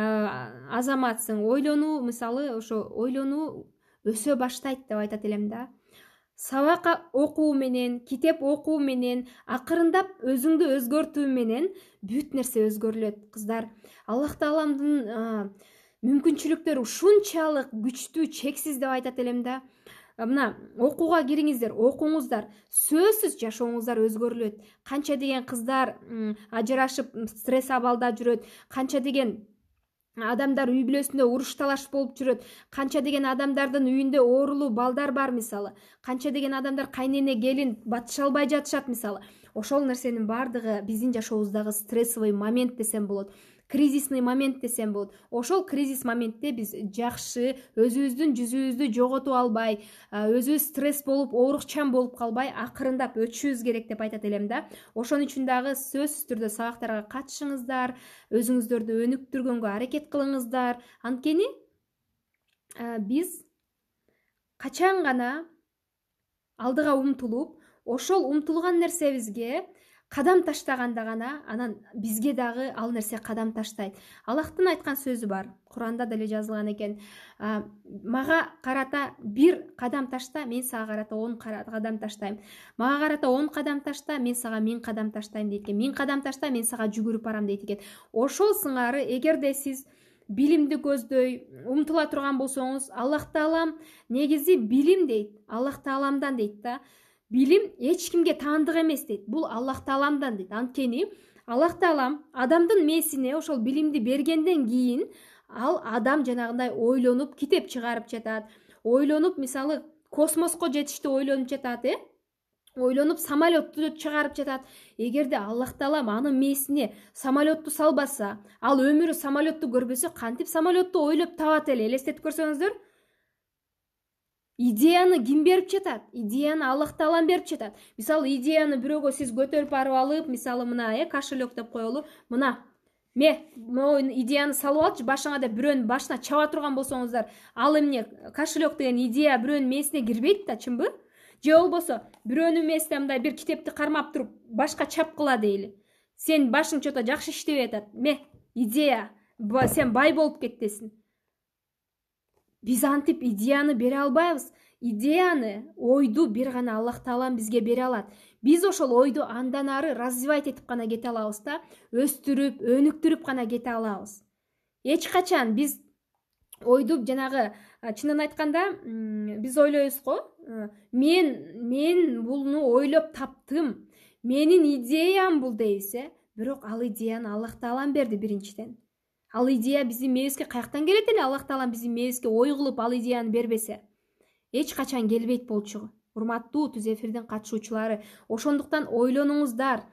азаматсың ойлонуу мисалы ошо ойлонуу өсө баштайт деп айтат элем да сабак окуу менен китеп окуу менен акырындап өзүңдү өзгөртүү менен бүт нерсе өзгөрүлөт кыздар аллах тааламдын мүмкүнчүлүктөрү ушунчалык күчтүү чексиз деп айтат элем да мына окууга кириңиздер окуңуздар сөзсүз жашооңуздар өзгөрүлөт канча деген кыздар ажырашып стресс абалда жүрөт канча деген адамдар үй бүлөсүндө уруш талаш болуп жүрөт канча деген адамдардын үйүндө оорулуу балдар бар мисалы канча деген адамдар кайнэне келин батыша албай жатышат мисалы ошол нерсенин баардыгы биздин жашообуздагы стрессовый момент десем болот кризисный момент десем болот ошол кризис моментте биз жакшы өзүбүздүн жүзүбүздү жоготуп албай өзүбүз стресс болуп оорукчан болуп калбай акырындап өтүшүбүз керек деп айтат элем да ошон үчүн дагы сөзсүз түрдө сабактарга катышыңыздар өзүңүздөрдү өнүктүргөнгө аракет кылыңыздар анткени биз качан гана алдыга умтулуп ошол умтулган нерсебизге кадам таштаганда гана анан бизге дагы ал нерсе кадам таштайт аллахтын айткан сөзү бар куранда деле жазылган экен мага карата бир кадам ташта мен сага карата он кадам таштайм мага карата он кадам ташта мен сага миң кадам таштайм дейт экен миң кадам ташта мен сага жүгүрүп барам дейт экен ошол сыңары эгерде сиз билимди көздөй умтула турган болсоңуз аллах таалам негизи билим дейт аллах тааламдан дейт да билим эч кимге таандык эмес дейт бул аллах тааламдан дейт анткени аллах таалам адамдын мээсине ошол билимди бергенден кийин ал адам жанагындай ойлонуп китеп чыгарып жатат ойлонуп мисалы космоско жетишти ойлонуп жатат э ойлонуп самолетту чыгарып жатат эгерде аллах таалам анын мээсине самолетту салбаса ал өмүрү самолетту көрбөсө кантип самолетту ойлоп табат эле элестетип көрсөңүздөр идеяны ким берип жатат идеяны аллах таалам берип жатат мисалы идеяны бирөөгө сиз көтөрүп барып алып мисалы мына э кошелек деп коелу мына ме могу идеяны салып алчы башыңа деп бирөөнүн башына чаба турган болсоңуздар ал эмне кошелек деген идея бирөөнүн мээсине кирбейт да чынбы же болбосо бирөөнүн мээсине мындай бир китепти кармап туруп башка чапкыла дейли сенин башың че то жакшы иштебей атат ме идея сен бай болуп кетесиң биз антип идеяны бере албайбыз идеяны ойду бир гана аллах таалам бизге бере алат биз ошол ойду андан ары развивать этип гана кете алабыз да өстүрүп өнүктүрүп гана кете алабыз эч качан биз ойду жанагы чынын айтканда биз ойлойбуз го э, мен мен буну ойлоп таптым менин идеям бул дейбиз э бирок ал идеяны аллах таалам берди биринчиден ал идея биздин мээбизге каяктан келет эле аллах таалам биздин мээбизге ой кылып ал идеяны бербесе эч качан келбейт болчу урматтуу түз эфирдин катышуучулары ошондуктан ойлонуңуздар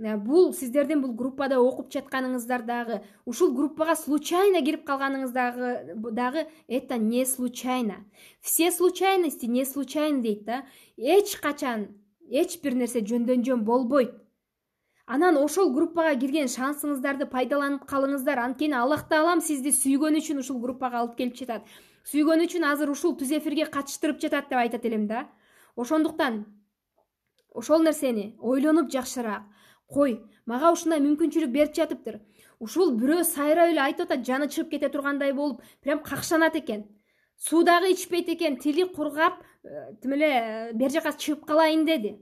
э, бул сиздердин бул группада окуп жатканыңыздар дагы ушул группага случайно кирип калганыңызд дагы это не случайно все случайности не случайны дейт да эч качан эч бир нерсе жөндөн жөн болбойт анан ошол группага кирген шансыңыздарды пайдаланып калыңыздар анткени аллах таалам сизди сүйгөнү үчүн ушул группага алып келип жатат сүйгөн үчүн азыр ушул түз эфирге катыштырып жатат деп айтат элем да ошондуктан ошол нерсени ойлонуп жакшыраак кой мага ушундай мүмкүнчүлүк берип жатыптыр ушул бирөө сайрап эле айтып атат жаны чыгып кете тургандай болуп прям какшанат экен суу дагы ичпейт экен тили кургап э, тим эле э, бери жака чыгып калайын деди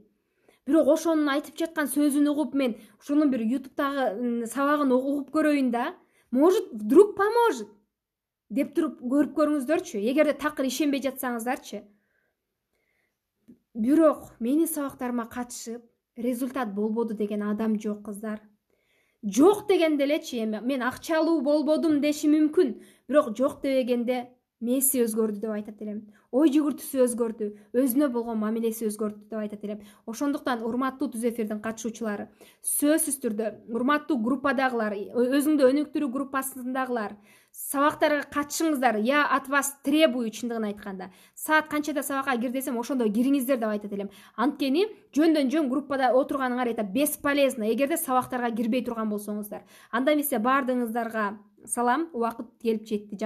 бирок ошонун айтып жаткан сөзүн угуп мен ушунун бир ютубтагы сабагын угуп көрөйүн да может вдруг поможет деп туруп көрүп көрүңүздөрчү эгерде такыр ишенбей жатсаңыздарчы бирок менин сабактарыма катышып результат болбоду деген адам жок кыздар жок дегенде элечи эми мен акчалуу болбодум деши мүмкүн бирок жок дебегенде мээси өзгөрдү деп айтат элем ой жүгүртүүсү өзгөрдү өзүнө болгон мамилеси өзгөрдү деп айтат элем ошондуктан урматтуу түз эфирдин катышуучулары сөзсүз түрдө урматтуу группадагылар өзүңдү өнүктүрүү группасындагылар сабактарга катышыңыздар я от вас требую чындыгын айтканда саат канчада сабакка кир десем ошондой кириңиздер деп айтат элем анткени жөндөн жөн группада отурганыңар это бесполезно эгерде сабактарга кирбей турган болсоңуздар анда эмесе баардыгыңыздарга салам убакыт келип жетти